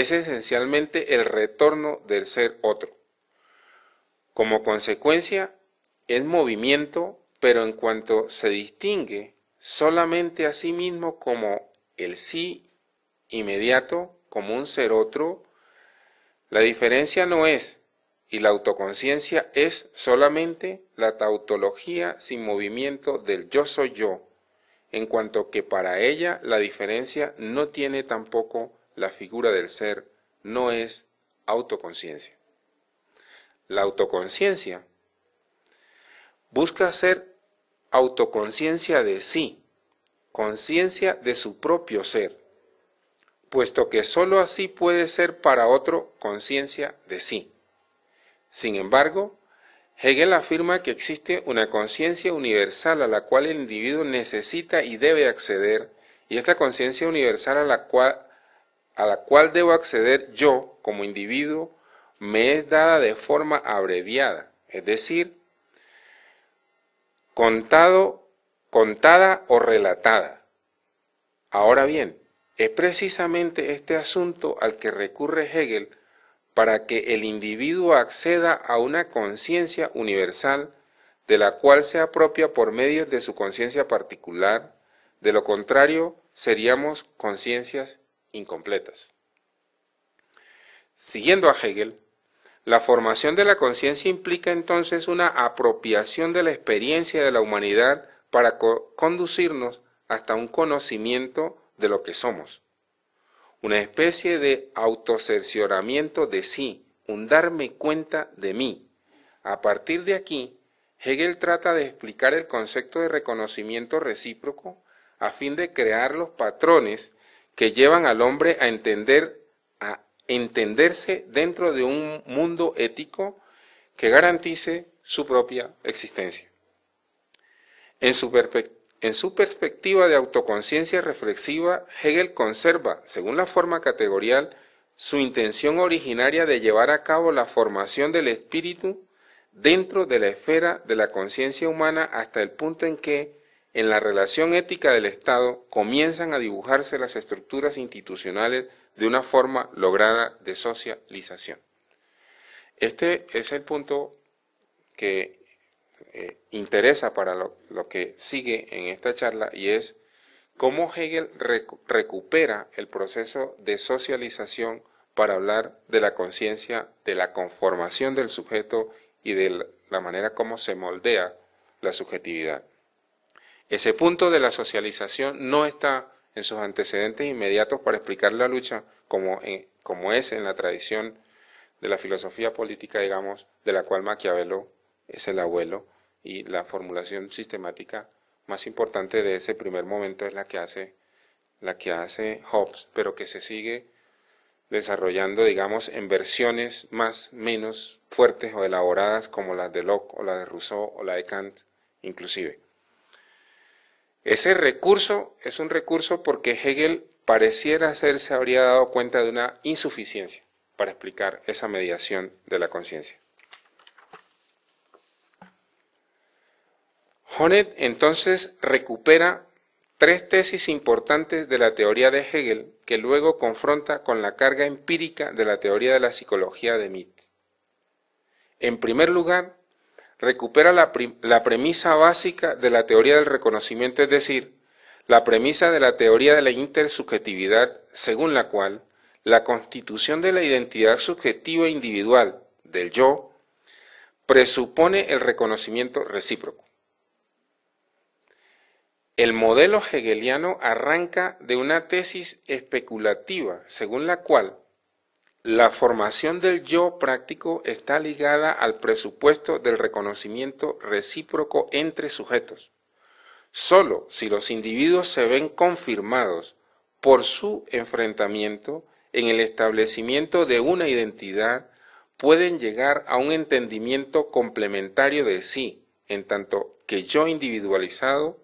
S1: es esencialmente el retorno del ser otro. Como consecuencia, es movimiento, pero en cuanto se distingue solamente a sí mismo como el sí inmediato, como un ser otro, la diferencia no es, y la autoconciencia es solamente la tautología sin movimiento del yo soy yo, en cuanto que para ella la diferencia no tiene tampoco la figura del ser no es autoconciencia. La autoconciencia busca ser autoconciencia de sí, conciencia de su propio ser, puesto que sólo así puede ser para otro conciencia de sí. Sin embargo, Hegel afirma que existe una conciencia universal a la cual el individuo necesita y debe acceder, y esta conciencia universal a la cual a la cual debo acceder yo como individuo me es dada de forma abreviada, es decir, contado, contada o relatada. Ahora bien, es precisamente este asunto al que recurre Hegel para que el individuo acceda a una conciencia universal de la cual se apropia por medio de su conciencia particular, de lo contrario seríamos conciencias incompletas. Siguiendo a Hegel, la formación de la conciencia implica entonces una apropiación de la experiencia de la humanidad para conducirnos hasta un conocimiento de lo que somos. Una especie de autocercioramiento de sí, un darme cuenta de mí. A partir de aquí, Hegel trata de explicar el concepto de reconocimiento recíproco a fin de crear los patrones que llevan al hombre a entender a entenderse dentro de un mundo ético que garantice su propia existencia. En su, en su perspectiva de autoconciencia reflexiva, Hegel conserva, según la forma categorial, su intención originaria de llevar a cabo la formación del espíritu dentro de la esfera de la conciencia humana hasta el punto en que en la relación ética del Estado comienzan a dibujarse las estructuras institucionales de una forma lograda de socialización. Este es el punto que eh, interesa para lo, que sigue en esta charla y es cómo Hegel recupera el proceso de socialización para hablar de la conciencia, de la conformación del sujeto y de la manera como se moldea la subjetividad. Ese punto de la socialización no está en sus antecedentes inmediatos para explicar la lucha como, como es en la tradición de la filosofía política, digamos, de la cual Maquiavelo es el abuelo y la formulación sistemática más importante de ese primer momento es la que hace la que hace Hobbes, pero que se sigue desarrollando, digamos, en versiones más menos fuertes o elaboradas como las de Locke o la de Rousseau o la de Kant inclusive. Ese recurso es un recurso porque Hegel pareciera ser se habría dado cuenta de una insuficiencia para explicar esa mediación de la conciencia. Honneth entonces recupera tres tesis importantes de la teoría de Hegel que luego confronta con la carga empírica de la teoría de la psicología de Mitt. En primer lugar, recupera la, premisa básica de la teoría del reconocimiento, es decir, la premisa de la teoría de la intersubjetividad, según la cual la constitución de la identidad subjetiva individual del yo presupone el reconocimiento recíproco. El modelo hegeliano arranca de una tesis especulativa, según la cual la formación del yo práctico está ligada al presupuesto del reconocimiento recíproco entre sujetos. Solo si los individuos se ven confirmados por su enfrentamiento en el establecimiento de una identidad, pueden llegar a un entendimiento complementario de sí, en tanto que yo individualizado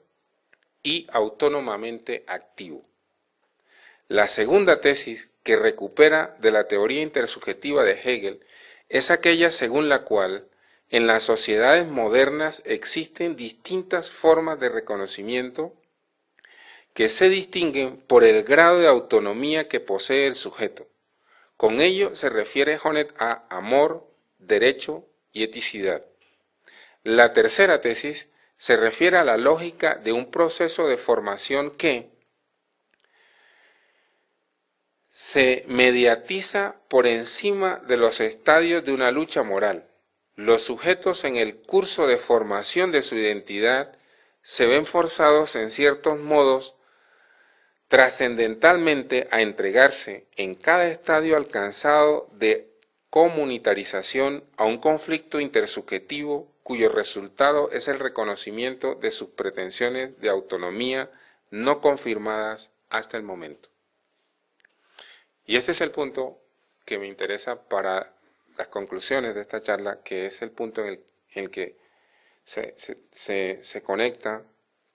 S1: y autónomamente activo. La segunda tesis que recupera de la teoría intersubjetiva de Hegel es aquella según la cual en las sociedades modernas existen distintas formas de reconocimiento que se distinguen por el grado de autonomía que posee el sujeto. Con ello se refiere Honet a amor, derecho y eticidad. La tercera tesis se refiere a la lógica de un proceso de formación que, se mediatiza por encima de los estadios de una lucha moral. Los sujetos en el curso de formación de su identidad se ven forzados en ciertos modos trascendentalmente a entregarse en cada estadio alcanzado de comunitarización a un conflicto intersubjetivo cuyo resultado es el reconocimiento de sus pretensiones de autonomía no confirmadas hasta el momento. Y este es el punto que me interesa para las conclusiones de esta charla, que es el punto en el, que se, conecta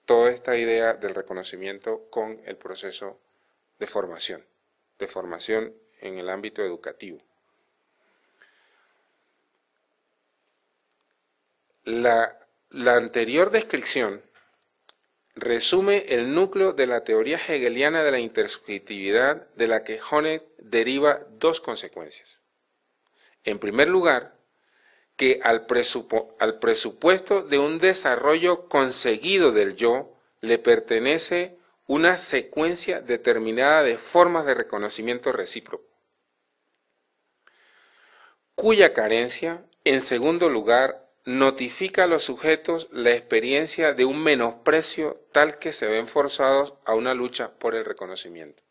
S1: toda esta idea del reconocimiento con el proceso de formación, de formación en el ámbito educativo. la, anterior descripción resume el núcleo de la teoría hegeliana de la intersubjetividad de la que Honneth deriva dos consecuencias. En primer lugar, que al, al presupuesto de un desarrollo conseguido del yo le pertenece una secuencia determinada de formas de reconocimiento recíproco, cuya carencia, en segundo lugar, notifica a los sujetos la experiencia de un menosprecio tal que se ven forzados a una lucha por el reconocimiento.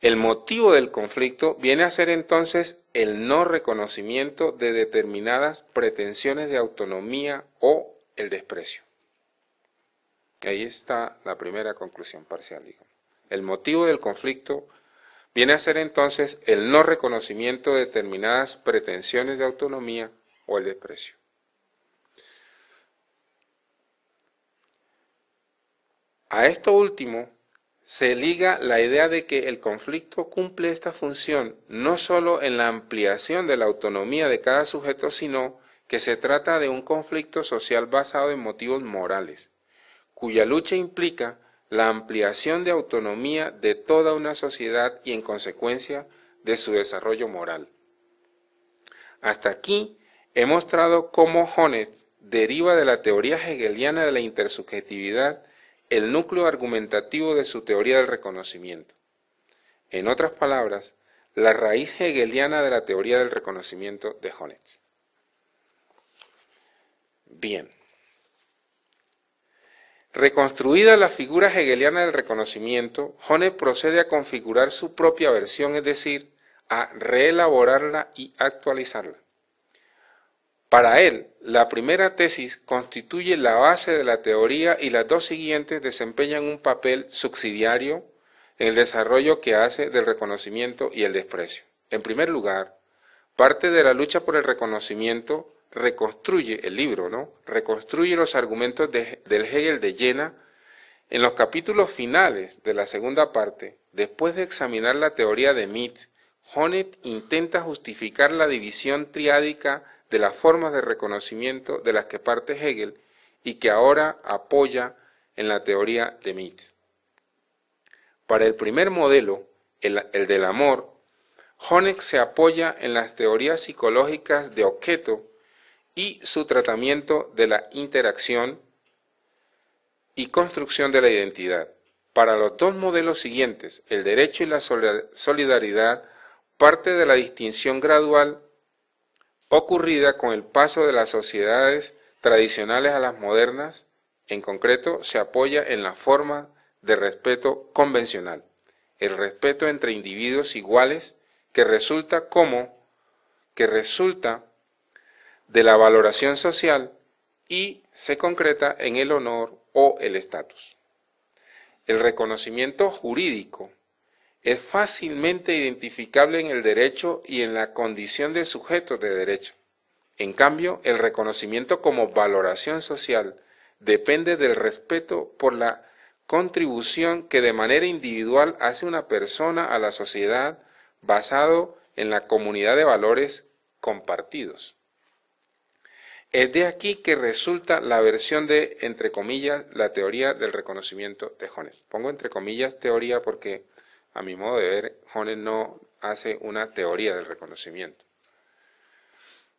S1: El motivo del conflicto viene a ser entonces el no reconocimiento de determinadas pretensiones de autonomía o el desprecio. Ahí está la primera conclusión parcial. El motivo del conflicto viene a ser entonces el no reconocimiento de determinadas pretensiones de autonomía el desprecio. A esto último se liga la idea de que el conflicto cumple esta función no sólo en la ampliación de la autonomía de cada sujeto, sino que se trata de un conflicto social basado en motivos morales, cuya lucha implica la ampliación de autonomía de toda una sociedad y en consecuencia de su desarrollo moral. Hasta aquí He mostrado cómo Honneth deriva de la teoría hegeliana de la intersubjetividad el núcleo argumentativo de su teoría del reconocimiento. En otras palabras, la raíz hegeliana de la teoría del reconocimiento de Honneth. Bien. Reconstruida la figura hegeliana del reconocimiento, Honneth procede a configurar su propia versión, es decir, a reelaborarla y actualizarla. Para él, la primera tesis constituye la base de la teoría y las dos siguientes desempeñan un papel subsidiario en el desarrollo que hace del reconocimiento y el desprecio. En primer lugar, parte de la lucha por el reconocimiento reconstruye el libro, ¿no? Reconstruye los argumentos del Hegel de Jena en los capítulos finales de la segunda parte. Después de examinar la teoría de Mead, Honneth intenta justificar la división triádica de las formas de reconocimiento de las que parte Hegel y que ahora apoya en la teoría de Mitt. Para el primer modelo, el, del amor, Honeck se apoya en las teorías psicológicas de objeto y su tratamiento de la interacción y construcción de la identidad. Para los dos modelos siguientes, el derecho y la solidaridad parte de la distinción gradual ocurrida con el paso de las sociedades tradicionales a las modernas, en concreto, se apoya en la forma de respeto convencional, el respeto entre individuos iguales que resulta como que resulta de la valoración social y se concreta en el honor o el estatus. El reconocimiento jurídico es fácilmente identificable en el derecho y en la condición de sujeto de derecho. En cambio, el reconocimiento como valoración social depende del respeto por la contribución que de manera individual hace una persona a la sociedad basado en la comunidad de valores compartidos. Es de aquí que resulta la versión de, entre comillas, la teoría del reconocimiento de Jones. Pongo entre comillas teoría porque a mi modo de ver, Honen no hace una teoría del reconocimiento.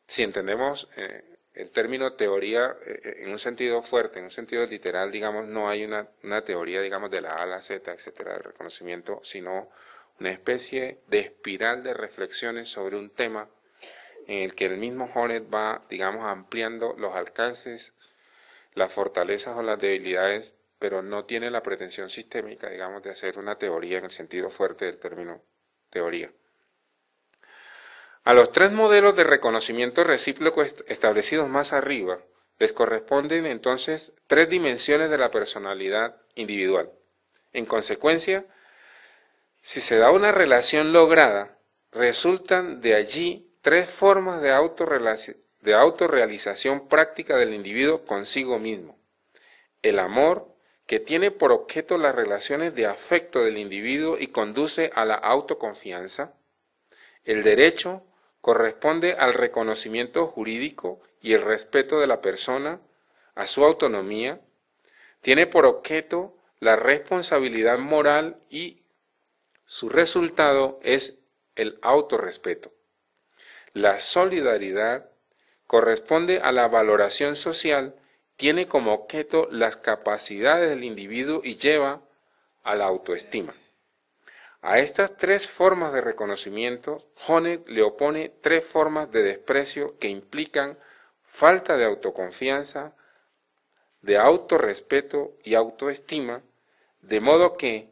S1: Si entendemos eh, el término teoría eh, en un sentido fuerte, en un sentido literal, digamos, no hay una, teoría, digamos, de la A a la Z, etcétera, del reconocimiento, sino una especie de espiral de reflexiones sobre un tema en el que el mismo Honneth va, digamos, ampliando los alcances, las fortalezas o las debilidades pero no tiene la pretensión sistémica, digamos, de hacer una teoría en el sentido fuerte del término teoría. A los tres modelos de reconocimiento recíproco establecidos más arriba, les corresponden entonces tres dimensiones de la personalidad individual. En consecuencia, si se da una relación lograda, resultan de allí tres formas de, de autorrealización práctica del individuo consigo mismo. El amor, que tiene por objeto las relaciones de afecto del individuo y conduce a la autoconfianza. El derecho corresponde al reconocimiento jurídico y el respeto de la persona, a su autonomía. Tiene por objeto la responsabilidad moral y su resultado es el autorrespeto. La solidaridad corresponde a la valoración social tiene como objeto las capacidades del individuo y lleva a la autoestima. A estas tres formas de reconocimiento, Honeck le opone tres formas de desprecio que implican falta de autoconfianza, de autorrespeto y autoestima, de modo que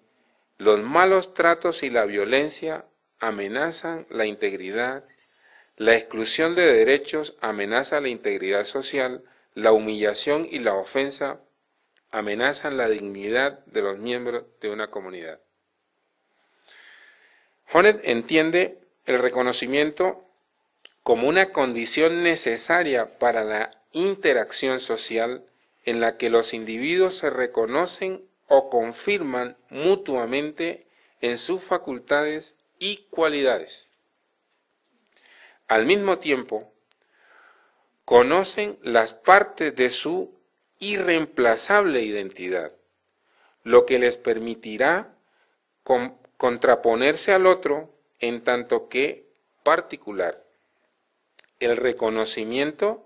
S1: los malos tratos y la violencia amenazan la integridad, la exclusión de derechos amenaza la integridad social, la humillación y la ofensa amenazan la dignidad de los miembros de una comunidad. Honnet entiende el reconocimiento como una condición necesaria para la interacción social en la que los individuos se reconocen o confirman mutuamente en sus facultades y cualidades. Al mismo tiempo, conocen las partes de su irreemplazable identidad, lo que les permitirá contraponerse al otro en tanto que particular. El reconocimiento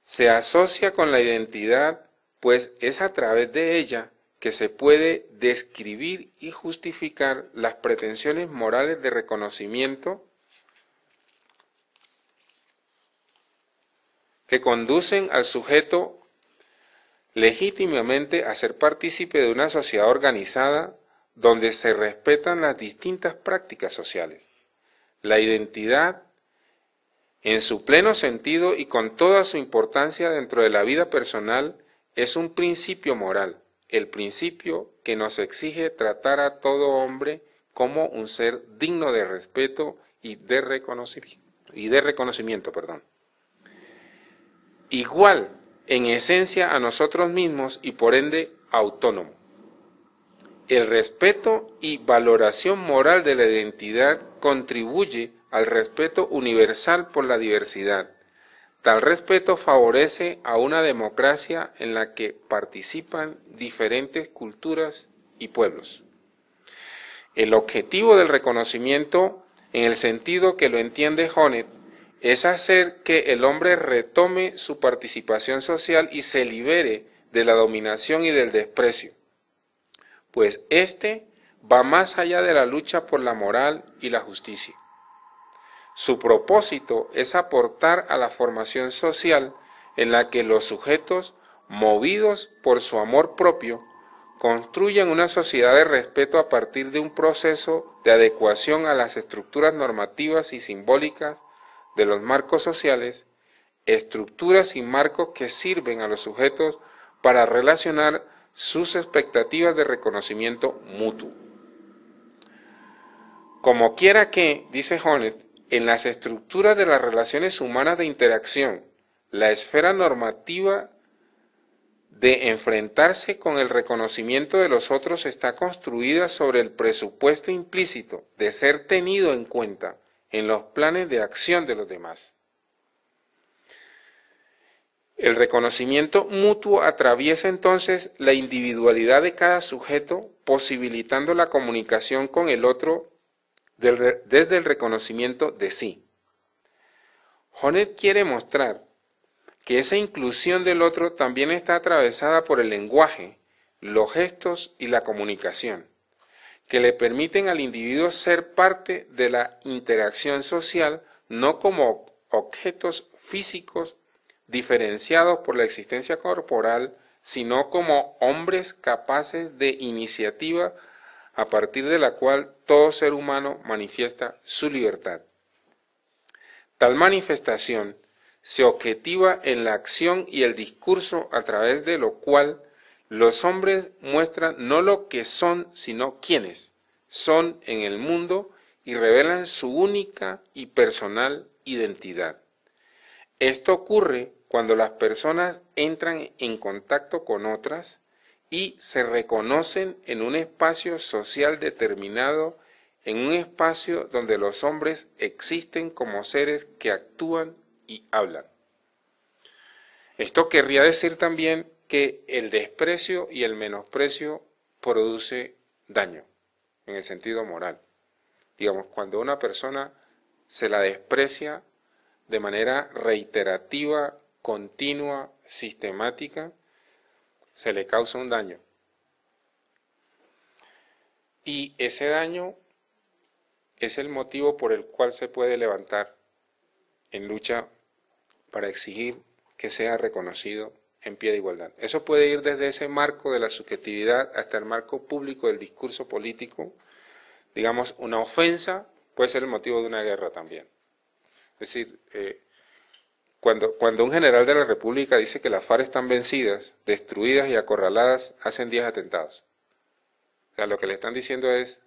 S1: se asocia con la identidad, pues es a través de ella que se puede describir y justificar las pretensiones morales de reconocimiento que conducen al sujeto legítimamente a ser partícipe de una sociedad organizada donde se respetan las distintas prácticas sociales. La identidad, en su pleno sentido y con toda su importancia dentro de la vida personal, es un principio moral, el principio que nos exige tratar a todo hombre como un ser digno de respeto y de reconocimiento. Y de reconocimiento igual en esencia a nosotros mismos y por ende autónomo. El respeto y valoración moral de la identidad contribuye al respeto universal por la diversidad. Tal respeto favorece a una democracia en la que participan diferentes culturas y pueblos. El objetivo del reconocimiento, en el sentido que lo entiende Honneth, es hacer que el hombre retome su participación social y se libere de la dominación y del desprecio, pues éste va más allá de la lucha por la moral y la justicia. Su propósito es aportar a la formación social en la que los sujetos, movidos por su amor propio, construyen una sociedad de respeto a partir de un proceso de adecuación a las estructuras normativas y simbólicas de los marcos sociales, estructuras y marcos que sirven a los sujetos para relacionar sus expectativas de reconocimiento mutuo. Como quiera que, dice Honneth, en las estructuras de las relaciones humanas de interacción, la esfera normativa de enfrentarse con el reconocimiento de los otros está construida sobre el presupuesto implícito de ser tenido en cuenta en los planes de acción de los demás. El reconocimiento mutuo atraviesa entonces la individualidad de cada sujeto, posibilitando la comunicación con el otro desde el reconocimiento de sí. Honet quiere mostrar que esa inclusión del otro también está atravesada por el lenguaje, los gestos y la comunicación que le permiten al individuo ser parte de la interacción social, no como objetos físicos diferenciados por la existencia corporal, sino como hombres capaces de iniciativa a partir de la cual todo ser humano manifiesta su libertad. Tal manifestación se objetiva en la acción y el discurso a través de lo cual los hombres muestran no lo que son, sino quiénes son en el mundo y revelan su única y personal identidad. Esto ocurre cuando las personas entran en contacto con otras y se reconocen en un espacio social determinado, en un espacio donde los hombres existen como seres que actúan y hablan. Esto querría decir también que el desprecio y el menosprecio produce daño en el sentido moral. Digamos, cuando una persona se la desprecia de manera reiterativa, continua, sistemática, se le causa un daño. Y ese daño es el motivo por el cual se puede levantar en lucha para exigir que sea reconocido en pie de igualdad. Eso puede ir desde ese marco de la subjetividad hasta el marco público del discurso político. Digamos, una ofensa puede ser el motivo de una guerra también. Es decir, eh, cuando, cuando un general de la República dice que las FARC están vencidas, destruidas y acorraladas, hacen 10 atentados. O sea, lo que le están diciendo es,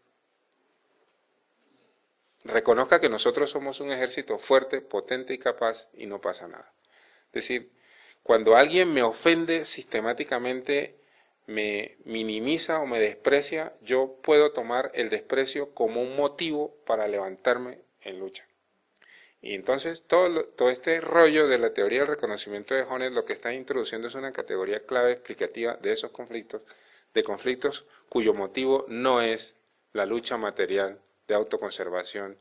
S1: reconozca que nosotros somos un ejército fuerte, potente y capaz y no pasa nada. Es decir, cuando alguien me ofende sistemáticamente, me minimiza o me desprecia, yo puedo tomar el desprecio como un motivo para levantarme en lucha. Y entonces todo, este rollo de la teoría del reconocimiento de Jones lo que está introduciendo es una categoría clave explicativa de esos conflictos, de conflictos cuyo motivo no es la lucha material de autoconservación,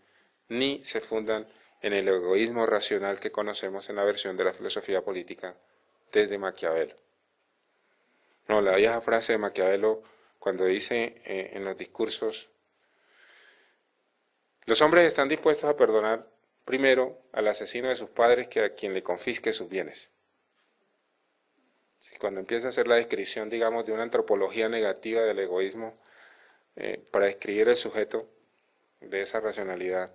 S1: ni se fundan en el egoísmo racional que conocemos en la versión de la filosofía política de Maquiavelo. No, la vieja frase de Maquiavelo cuando dice eh, en los discursos, los hombres están dispuestos a perdonar primero al asesino de sus padres que a quien le confisque sus bienes. cuando empieza a hacer la descripción, digamos, de una antropología negativa del egoísmo, eh, para describir el sujeto de esa racionalidad.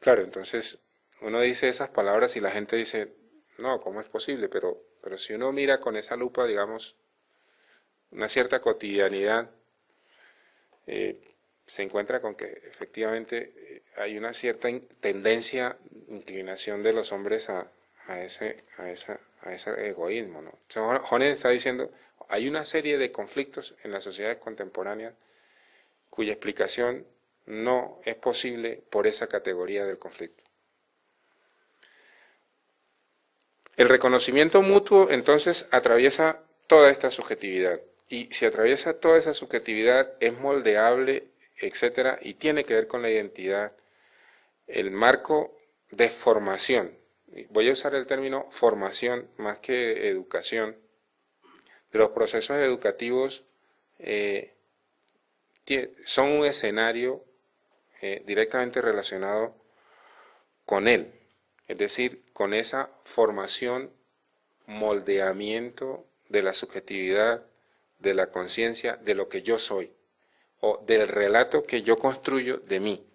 S1: Claro, entonces uno dice esas palabras y la gente dice, no, ¿cómo es posible? Pero pero si uno mira con esa lupa, digamos, una cierta cotidianidad, eh, se encuentra con que efectivamente eh, hay una cierta tendencia, inclinación de los hombres a, ese, a, esa, a ese egoísmo. ¿no? Jones está diciendo, hay una serie de conflictos en las sociedades contemporáneas cuya explicación no es posible por esa categoría del conflicto. El reconocimiento mutuo entonces atraviesa toda esta subjetividad y si atraviesa toda esa subjetividad es moldeable, etcétera, y tiene que ver con la identidad, el marco de formación. Voy a usar el término formación más que educación. De los procesos educativos eh, son un escenario eh, directamente relacionado con él. Es decir, con esa formación, moldeamiento de la subjetividad, de la conciencia, de lo que yo soy, o del relato que yo construyo de mí.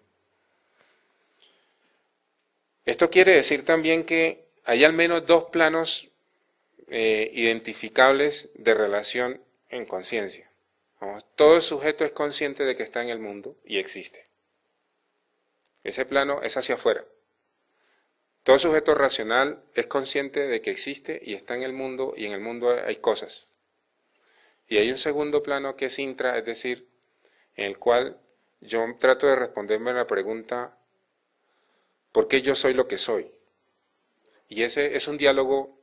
S1: Esto quiere decir también que hay al menos dos planos eh, identificables de relación en conciencia. Todo el sujeto es consciente de que está en el mundo y existe. Ese plano es hacia afuera. Todo sujeto racional es consciente de que existe y está en el mundo y en el mundo hay cosas. Y hay un segundo plano que es intra, es decir, en el cual yo trato de responderme a la pregunta, ¿por qué yo soy lo que soy? Y ese es un diálogo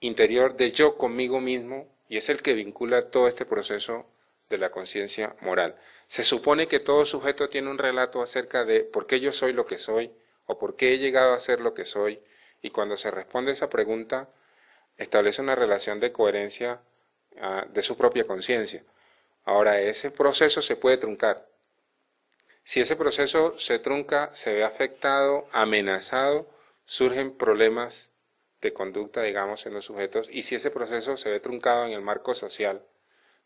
S1: interior de yo conmigo mismo y es el que vincula todo este proceso de la conciencia moral. Se supone que todo sujeto tiene un relato acerca de por qué yo soy lo que soy, o por qué he llegado a ser lo que soy. Y cuando se responde esa pregunta, establece una relación de coherencia ah, de su propia conciencia. Ahora, ese proceso se puede truncar. Si ese proceso se trunca, se ve afectado, amenazado, surgen problemas de conducta, digamos, en los sujetos. Y si ese proceso se ve truncado en el marco social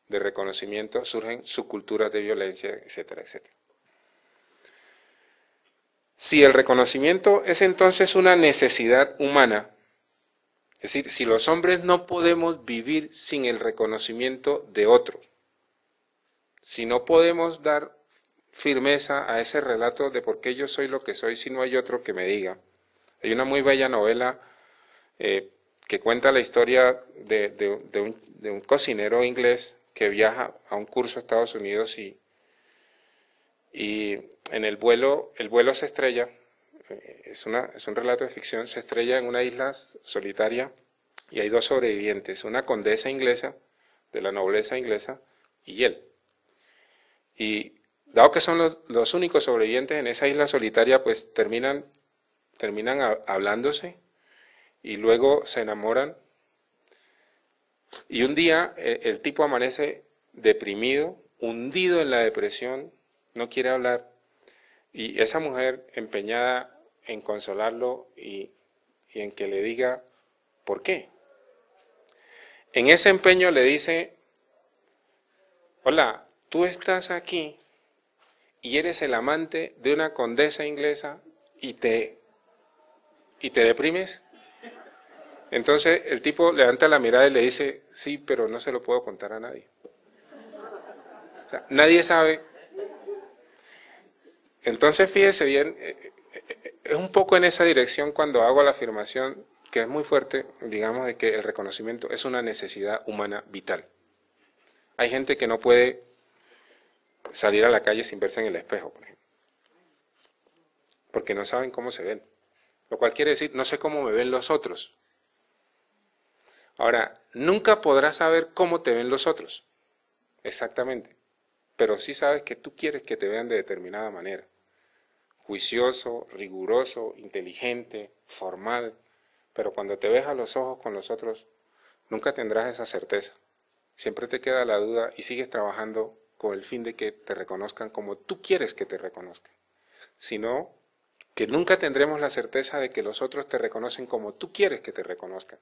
S1: de reconocimiento, surgen subculturas de violencia, etcétera, etcétera. Si el reconocimiento es entonces una necesidad humana, es decir, si los hombres no podemos vivir sin el reconocimiento de otro, si no podemos dar firmeza a ese relato de por qué yo soy lo que soy si no hay otro que me diga. Hay una muy bella novela eh, que cuenta la historia de, un, de un cocinero inglés que viaja a un curso a Estados Unidos y y en el vuelo, el vuelo se estrella, eh, es, es un relato de ficción, se estrella en una isla solitaria y hay dos sobrevivientes, una condesa inglesa, de la nobleza inglesa, y él. Y dado que son los, únicos sobrevivientes en esa isla solitaria, pues terminan, terminan hablándose y luego se enamoran. Y un día eh, el tipo amanece deprimido, hundido en la depresión, no quiere hablar. Y esa mujer empeñada en consolarlo y, en que le diga por qué. En ese empeño le dice, hola, tú estás aquí y eres el amante de una condesa inglesa y te, y te deprimes. Entonces el tipo levanta la mirada y le dice, sí, pero no se lo puedo contar a nadie. nadie sabe entonces, fíjese bien, eh, eh, es un poco en esa dirección cuando hago la afirmación que es muy fuerte, digamos, de que el reconocimiento es una necesidad humana vital. Hay gente que no puede salir a la calle sin verse en el espejo, por ejemplo, porque no saben cómo se ven. Lo cual quiere decir, no sé cómo me ven los otros. Ahora, nunca podrás saber cómo te ven los otros, exactamente, pero sí sabes que tú quieres que te vean de determinada manera juicioso, riguroso, inteligente, formal, pero cuando te ves a los ojos con los otros, nunca tendrás esa certeza. Siempre te queda la duda y sigues trabajando con el fin de que te reconozcan como tú quieres que te reconozcan, sino que nunca tendremos la certeza de que los otros te reconocen como tú quieres que te reconozcan.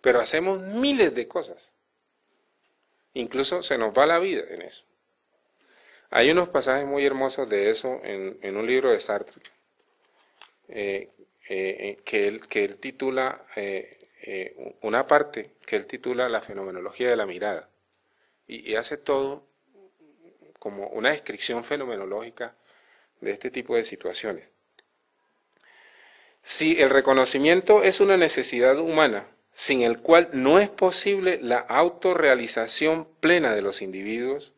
S1: Pero hacemos miles de cosas. Incluso se nos va la vida en eso. Hay unos pasajes muy hermosos de eso en, un libro de Sartre, eh, eh, eh, que, él, que titula, una parte que él titula La fenomenología de la mirada, y, y hace todo como una descripción fenomenológica de este tipo de situaciones. Si el reconocimiento es una necesidad humana, sin el cual no es posible la autorrealización plena de los individuos,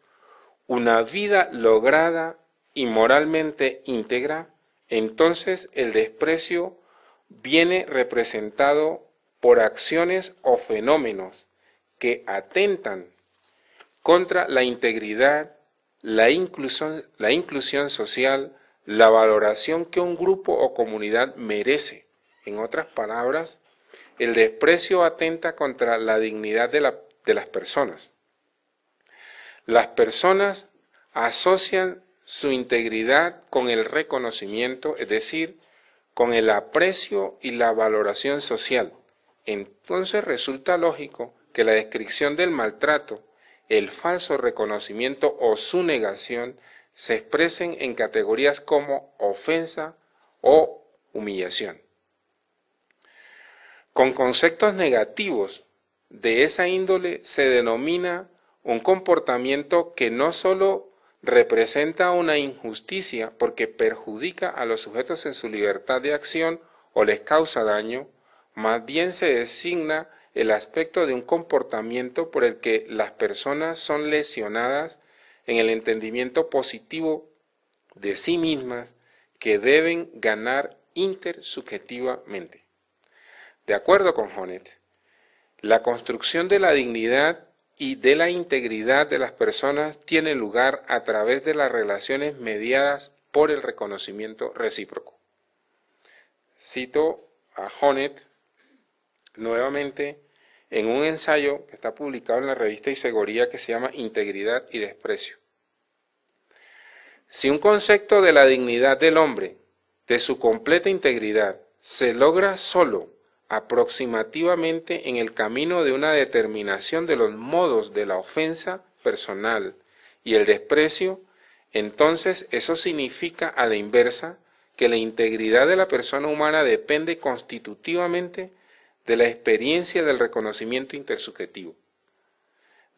S1: una vida lograda y moralmente íntegra, entonces el desprecio viene representado por acciones o fenómenos que atentan contra la integridad, la inclusión, social, la valoración que un grupo o comunidad merece. En otras palabras, el desprecio atenta contra la dignidad de las personas. Las personas asocian su integridad con el reconocimiento, es decir, con el aprecio y la valoración social. Entonces resulta lógico que la descripción del maltrato, el falso reconocimiento o su negación se expresen en categorías como ofensa o humillación. Con conceptos negativos de esa índole se denomina un comportamiento que no solo representa una injusticia porque perjudica a los sujetos en su libertad de acción o les causa daño, más bien se designa el aspecto de un comportamiento por el que las personas son lesionadas en el entendimiento positivo de sí mismas que deben ganar intersubjetivamente. De acuerdo con Honneth, la construcción de la dignidad y de la integridad de las personas tiene lugar a través de las relaciones mediadas por el reconocimiento recíproco. Cito a Honnet nuevamente en un ensayo que está publicado en la revista Isegoría que se llama Integridad y Desprecio. Si un concepto de la dignidad del hombre, de su completa integridad, se logra solo aproximativamente en el camino de una determinación de los modos de la ofensa personal y el desprecio, entonces eso significa a la inversa que la integridad de la persona humana depende constitutivamente de la experiencia del reconocimiento intersubjetivo.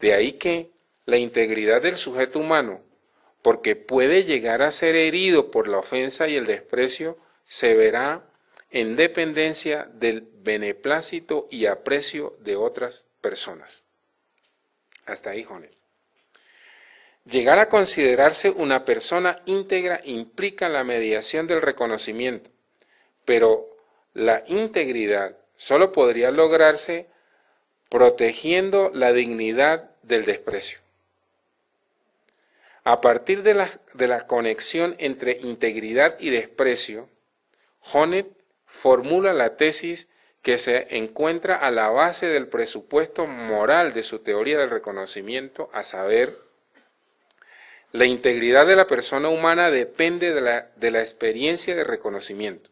S1: De ahí que la integridad del sujeto humano, porque puede llegar a ser herido por la ofensa y el desprecio, se verá en dependencia del beneplácito y aprecio de otras personas. Hasta ahí, Jonet. Llegar a considerarse una persona íntegra implica la mediación del reconocimiento, pero la integridad solo podría lograrse protegiendo la dignidad del desprecio. A partir de la, conexión entre integridad y desprecio, Jonet formula la tesis que se encuentra a la base del presupuesto moral de su teoría del reconocimiento, a saber, la integridad de la persona humana depende de la, experiencia de reconocimiento.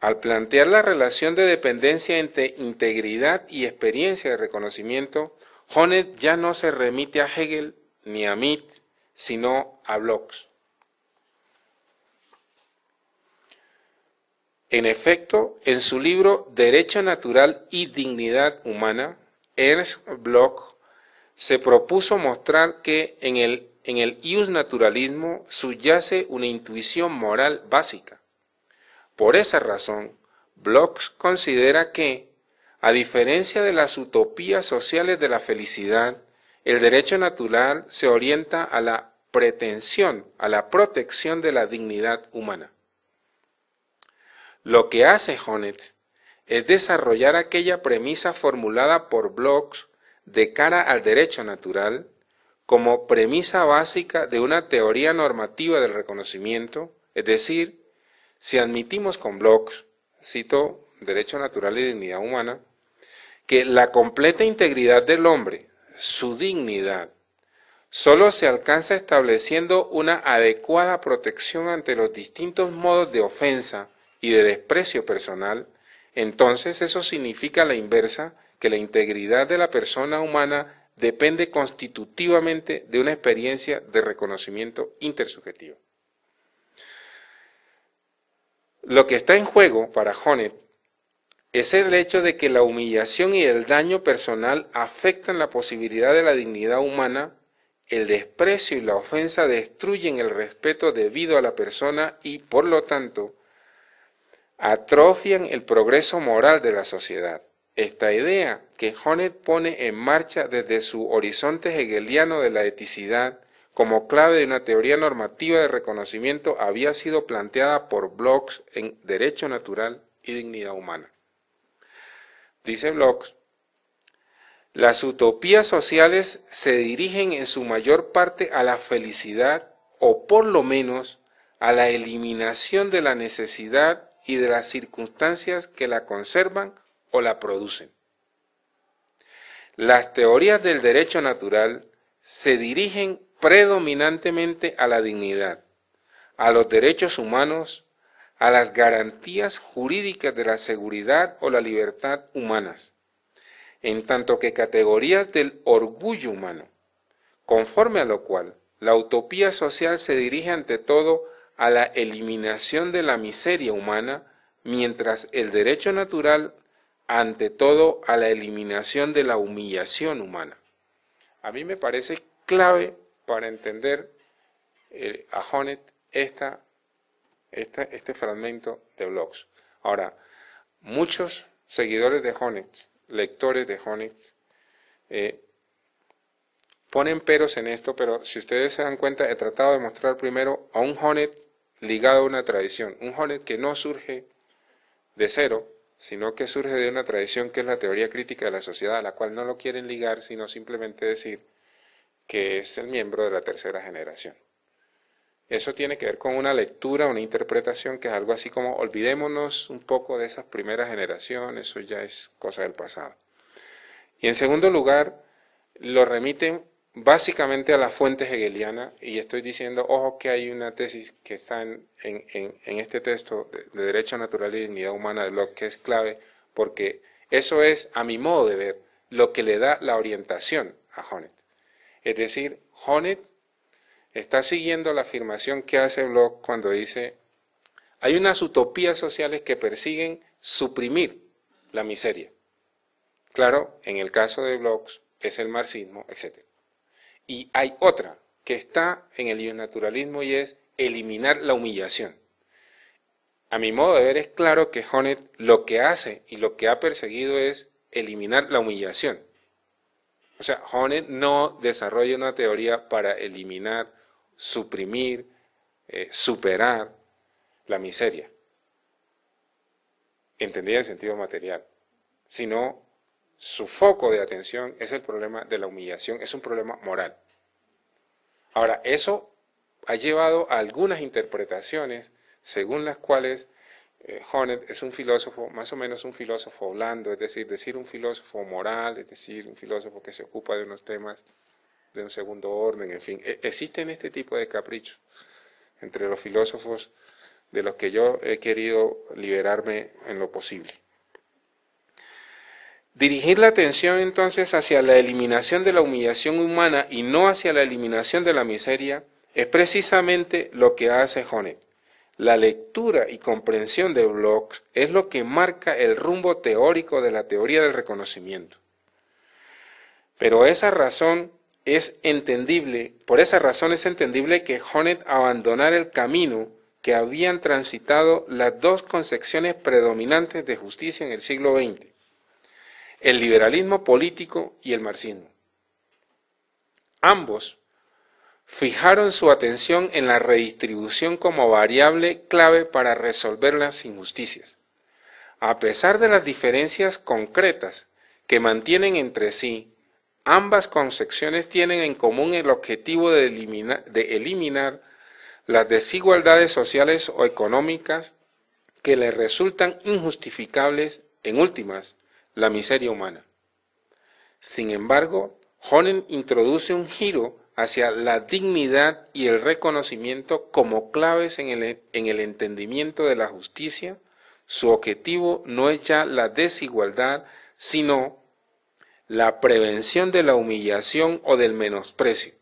S1: Al plantear la relación de dependencia entre integridad y experiencia de reconocimiento, Honet ya no se remite a Hegel ni a Mitt, sino a Bloch. En efecto, en su libro Derecho Natural y Dignidad Humana, Ernst Bloch se propuso mostrar que en el, en el ius naturalismo subyace una intuición moral básica. Por esa razón, Bloch considera que, a diferencia de las utopías sociales de la felicidad, el derecho natural se orienta a la pretensión, a la protección de la dignidad humana. Lo que hace Honet es desarrollar aquella premisa formulada por Bloch de cara al derecho natural como premisa básica de una teoría normativa del reconocimiento, es decir, si admitimos con Bloch, cito Derecho Natural y Dignidad Humana, que la completa integridad del hombre, su dignidad, solo se alcanza estableciendo una adecuada protección ante los distintos modos de ofensa y de desprecio personal, entonces eso significa la inversa, que la integridad de la persona humana depende constitutivamente de una experiencia de reconocimiento intersubjetivo. Lo que está en juego para Honet es el hecho de que la humillación y el daño personal afectan la posibilidad de la dignidad humana, el desprecio y la ofensa destruyen el respeto debido a la persona y, por lo tanto, atrofian el progreso moral de la sociedad. Esta idea que Honneth pone en marcha desde su horizonte hegeliano de la eticidad como clave de una teoría normativa de reconocimiento había sido planteada por Bloch en Derecho Natural y Dignidad Humana. Dice Bloch, las utopías sociales se dirigen en su mayor parte a la felicidad o por lo menos a la eliminación de la necesidad y de las circunstancias que la conservan o la producen. Las teorías del derecho natural se dirigen predominantemente a la dignidad, a los derechos humanos, a las garantías jurídicas de la seguridad o la libertad humanas, en tanto que categorías del orgullo humano, conforme a lo cual la utopía social se dirige ante todo a la eliminación de la miseria humana, mientras el derecho natural, ante todo, a la eliminación de la humillación humana. A mí me parece clave para entender eh, a honet esta, este fragmento de blogs. Ahora, muchos seguidores de HONET, lectores de honet eh, ponen peros en esto, pero si ustedes se dan cuenta, he tratado de mostrar primero a un HONET ligado a una tradición. Un Honneth que no surge de cero, sino que surge de una tradición que es la teoría crítica de la sociedad, a la cual no lo quieren ligar, sino simplemente decir que es el miembro de la tercera generación. Eso tiene que ver con una lectura, una interpretación que es algo así como olvidémonos un poco de esas primeras generaciones, eso ya es cosa del pasado. Y en segundo lugar, lo remiten básicamente a la fuente hegeliana, y estoy diciendo, ojo, que hay una tesis que está en, este texto de, Derecho Natural y Dignidad Humana de Locke que es clave, porque eso es, a mi modo de ver, lo que le da la orientación a honet Es decir, honet está siguiendo la afirmación que hace Bloch cuando dice, hay unas utopías sociales que persiguen suprimir la miseria. Claro, en el caso de Bloch es el marxismo, etcétera. Y hay otra que está en el naturalismo y es eliminar la humillación. A mi modo de ver es claro que honnet lo que hace y lo que ha perseguido es eliminar la humillación. O sea, Honneth no desarrolla una teoría para eliminar, suprimir, eh, superar la miseria, Entendía en sentido material, sino su foco de atención es el problema de la humillación, es un problema moral. Ahora, eso ha llevado a algunas interpretaciones según las cuales eh, es un filósofo, más o menos un filósofo blando, es decir, decir un filósofo moral, es decir, un filósofo que se ocupa de unos temas de un segundo orden, en fin, e, existen este tipo de caprichos entre los filósofos de los que yo he querido liberarme en lo posible. Dirigir la atención entonces hacia la eliminación de la humillación humana y no hacia la eliminación de la miseria es precisamente lo que hace Honeck. La lectura y comprensión de Bloch es lo que marca el rumbo teórico de la teoría del reconocimiento. Pero esa razón es entendible, por esa razón es entendible que Honet abandonara el camino que habían transitado las dos concepciones predominantes de justicia en el siglo XX el liberalismo político y el marxismo. Ambos fijaron su atención en la redistribución como variable clave para resolver las injusticias. A pesar de las diferencias concretas que mantienen entre sí, ambas concepciones tienen en común el objetivo de eliminar, las desigualdades sociales o económicas que les resultan injustificables en últimas la miseria humana. Sin embargo, Honen introduce un giro hacia la dignidad y el reconocimiento como claves en el, en el, entendimiento de la justicia. Su objetivo no es ya la desigualdad, sino la prevención de la humillación o del menosprecio.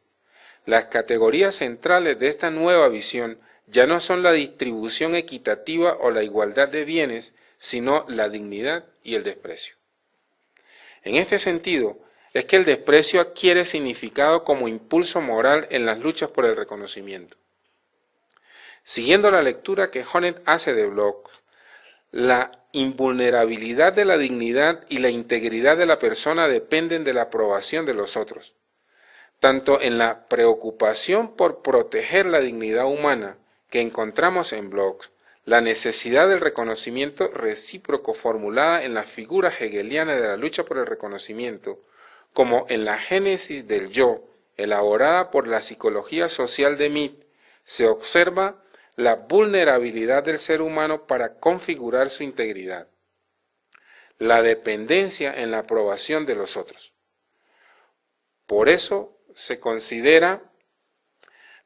S1: Las categorías centrales de esta nueva visión ya no son la distribución equitativa o la igualdad de bienes, sino la dignidad y el desprecio. En este sentido, es que el desprecio adquiere significado como impulso moral en las luchas por el reconocimiento. Siguiendo la lectura que Honneth hace de Bloch, la invulnerabilidad de la dignidad y la integridad de la persona dependen de la aprobación de los otros, tanto en la preocupación por proteger la dignidad humana que encontramos en Bloch, la necesidad del reconocimiento recíproco formulada en la figura hegeliana de la lucha por el reconocimiento, como en la génesis del yo, elaborada por la psicología social de Mead, se observa la vulnerabilidad del ser humano para configurar su integridad, la dependencia en la aprobación de los otros. Por eso se considera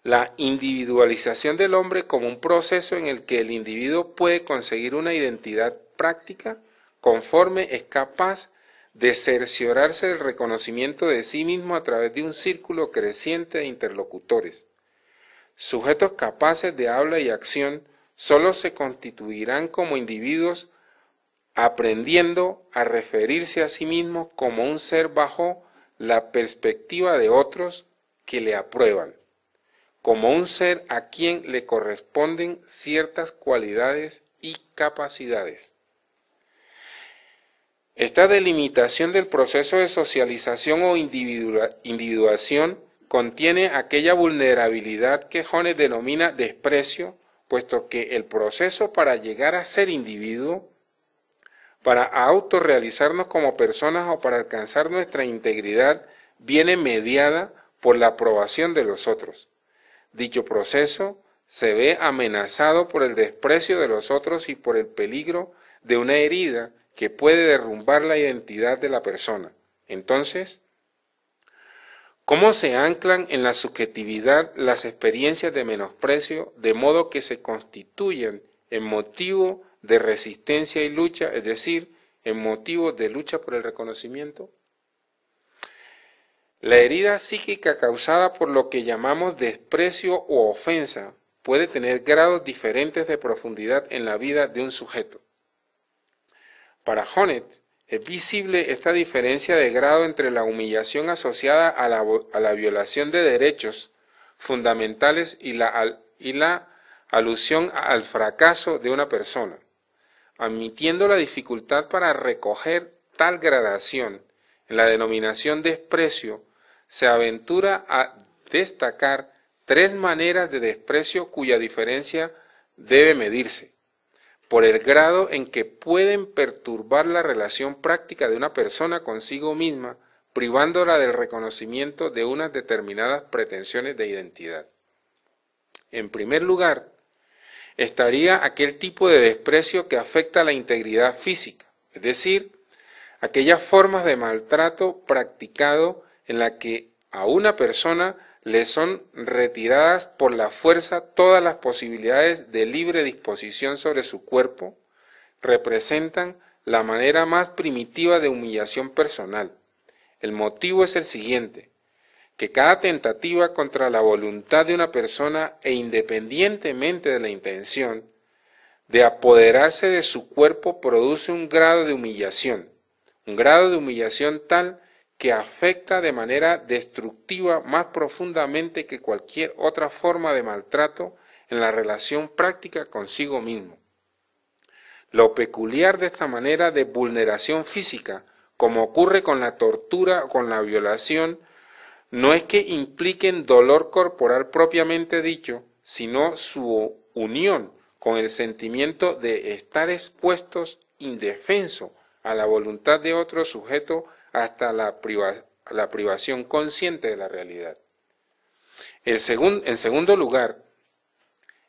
S1: la individualización del hombre como un proceso en el que el individuo puede conseguir una identidad práctica conforme es capaz de cerciorarse del reconocimiento de sí mismo a través de un círculo creciente de interlocutores. Sujetos capaces de habla y acción solo se constituirán como individuos aprendiendo a referirse a sí mismo como un ser bajo la perspectiva de otros que le aprueban como un ser a quien le corresponden ciertas cualidades y capacidades. Esta delimitación del proceso de socialización o individuación contiene aquella vulnerabilidad que Jones denomina desprecio, puesto que el proceso para llegar a ser individuo, para autorrealizarnos como personas o para alcanzar nuestra integridad, viene mediada por la aprobación de los otros. Dicho proceso se ve amenazado por el desprecio de los otros y por el peligro de una herida que puede derrumbar la identidad de la persona. Entonces, ¿cómo se anclan en la subjetividad las experiencias de menosprecio de modo que se constituyen en motivo de resistencia y lucha, es decir, en motivo de lucha por el reconocimiento? La herida psíquica causada por lo que llamamos desprecio o ofensa puede tener grados diferentes de profundidad en la vida de un sujeto. Para Honet, es visible esta diferencia de grado entre la humillación asociada a la, violación de derechos fundamentales y la, y la alusión al fracaso de una persona. Admitiendo la dificultad para recoger tal gradación en la denominación desprecio, se aventura a destacar tres maneras de desprecio cuya diferencia debe medirse por el grado en que pueden perturbar la relación práctica de una persona consigo misma, privándola del reconocimiento de unas determinadas pretensiones de identidad. En primer lugar, estaría aquel tipo de desprecio que afecta a la integridad física, es decir, aquellas formas de maltrato practicado en la que a una persona le son retiradas por la fuerza todas las posibilidades de libre disposición sobre su cuerpo, representan la manera más primitiva de humillación personal. El motivo es el siguiente, que cada tentativa contra la voluntad de una persona e independientemente de la intención, de apoderarse de su cuerpo produce un grado de humillación, un grado de humillación tal que afecta de manera destructiva más profundamente que cualquier otra forma de maltrato en la relación práctica consigo mismo. Lo peculiar de esta manera de vulneración física, como ocurre con la tortura o con la violación, no es que impliquen dolor corporal propiamente dicho, sino su unión con el sentimiento de estar expuestos indefenso a la voluntad de otro sujeto hasta la, privación consciente de la realidad. en segundo lugar,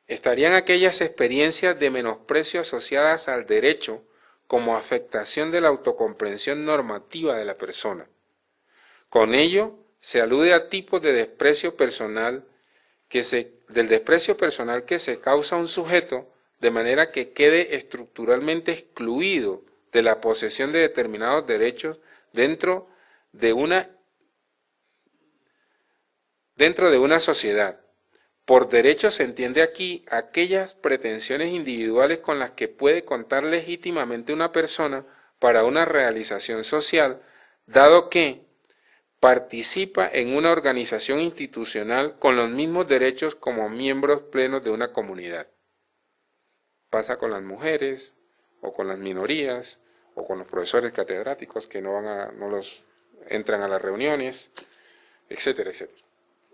S1: estarían aquellas experiencias de menosprecio asociadas al derecho como afectación de la autocomprensión normativa de la persona. Con ello, se alude a tipos de desprecio personal del desprecio personal que se causa a un sujeto de manera que quede estructuralmente excluido de la posesión de determinados derechos dentro de una dentro de una sociedad. Por derecho se entiende aquí aquellas pretensiones individuales con las que puede contar legítimamente una persona para una realización social, dado que participa en una organización institucional con los mismos derechos como miembros plenos de una comunidad. Pasa con las mujeres o con las minorías o con los profesores catedráticos que no, van a, no los entran a las reuniones, etcétera, etcétera.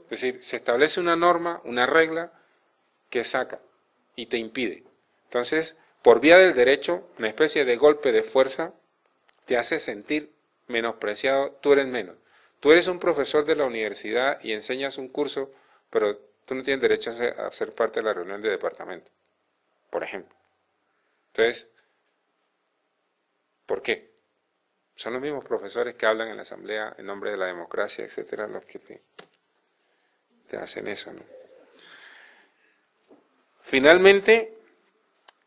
S1: Es decir, se establece una norma, una regla que saca y te impide. Entonces, por vía del derecho, una especie de golpe de fuerza te hace sentir menospreciado, tú eres menos. Tú eres un profesor de la universidad y enseñas un curso, pero tú no tienes derecho a ser, parte de la reunión de departamento, por ejemplo. Entonces, ¿Por qué? Son los mismos profesores que hablan en la asamblea en nombre de la democracia, etcétera, los que te, hacen eso, ¿no? Finalmente,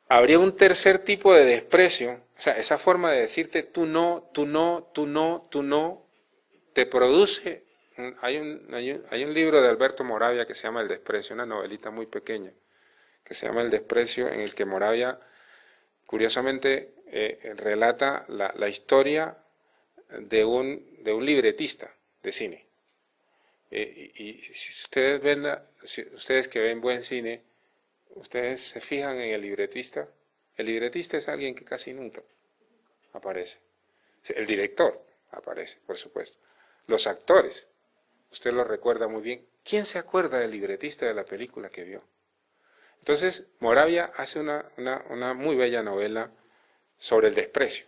S1: habría un tercer tipo de desprecio, o sea, esa forma de decirte tú no, tú no, tú no, tú no, te produce. hay un, hay un libro de Alberto Moravia que se llama El desprecio, una novelita muy pequeña, que se llama El desprecio, en el que Moravia, curiosamente, eh, relata la, historia de un, de un, libretista de cine. Eh, y, si ustedes ven, ustedes que ven buen cine, ustedes se fijan en el libretista. El libretista es alguien que casi nunca aparece. El director aparece, por supuesto. Los actores, usted los recuerda muy bien. ¿Quién se acuerda del libretista de la película que vio? Entonces, Moravia hace una muy bella novela sobre el desprecio.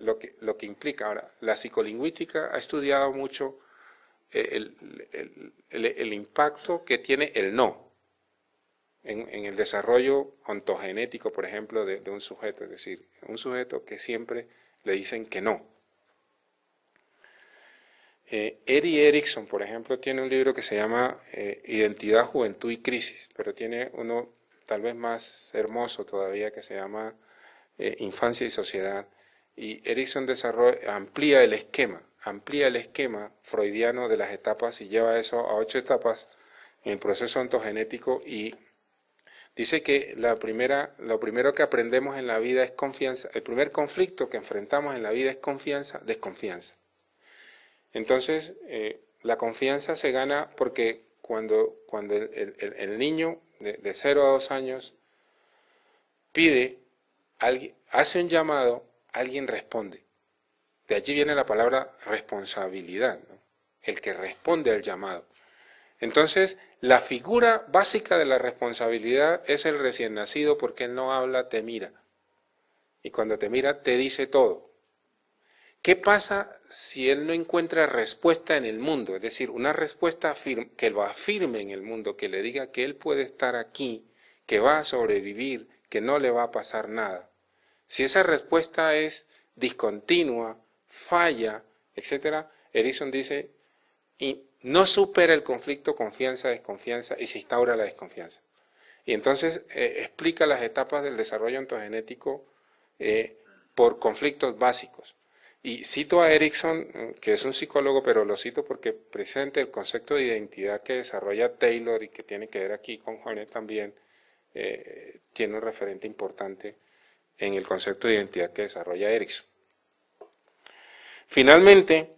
S1: lo, que, lo que implica ahora, la psicolingüística ha estudiado mucho eh, el, impacto que tiene el no en, el desarrollo ontogenético, por ejemplo, de, un sujeto. Es decir, un sujeto que siempre le dicen que no, eh, Eri Erickson, por ejemplo, tiene un libro que se llama eh, Identidad, Juventud y Crisis, pero tiene uno tal vez más hermoso todavía que se llama eh, infancia y sociedad. Y Erickson amplía el esquema, amplía el esquema freudiano de las etapas y lleva eso a ocho etapas en el proceso ontogenético y dice que la primera, lo primero que aprendemos en la vida es confianza, el primer conflicto que enfrentamos en la vida es confianza, desconfianza. Entonces, eh, la confianza se gana porque cuando, cuando el, niño de, de 0 a 2 años pide hace un llamado, alguien responde. De allí viene la palabra responsabilidad, el que responde al llamado. Entonces, la figura básica de la responsabilidad es el recién nacido porque él no habla, te mira. Y cuando te mira, te dice todo. ¿Qué pasa si él no encuentra respuesta en el mundo? Es decir, una respuesta que lo afirme en el mundo, que le diga que él puede estar aquí, que va a sobrevivir, que no le va a pasar nada. Si esa respuesta es discontinua, falla, etc., Erickson dice, y no supera el conflicto confianza-desconfianza y se instaura la desconfianza. Y entonces eh, explica las etapas del desarrollo ontogenético eh, por conflictos básicos. Y cito a Erickson, que es un psicólogo, pero lo cito porque presenta el concepto de identidad que desarrolla Taylor y que tiene que ver aquí con Jones también, eh, tiene un referente importante en el concepto de identidad que desarrolla Erickson. Finalmente,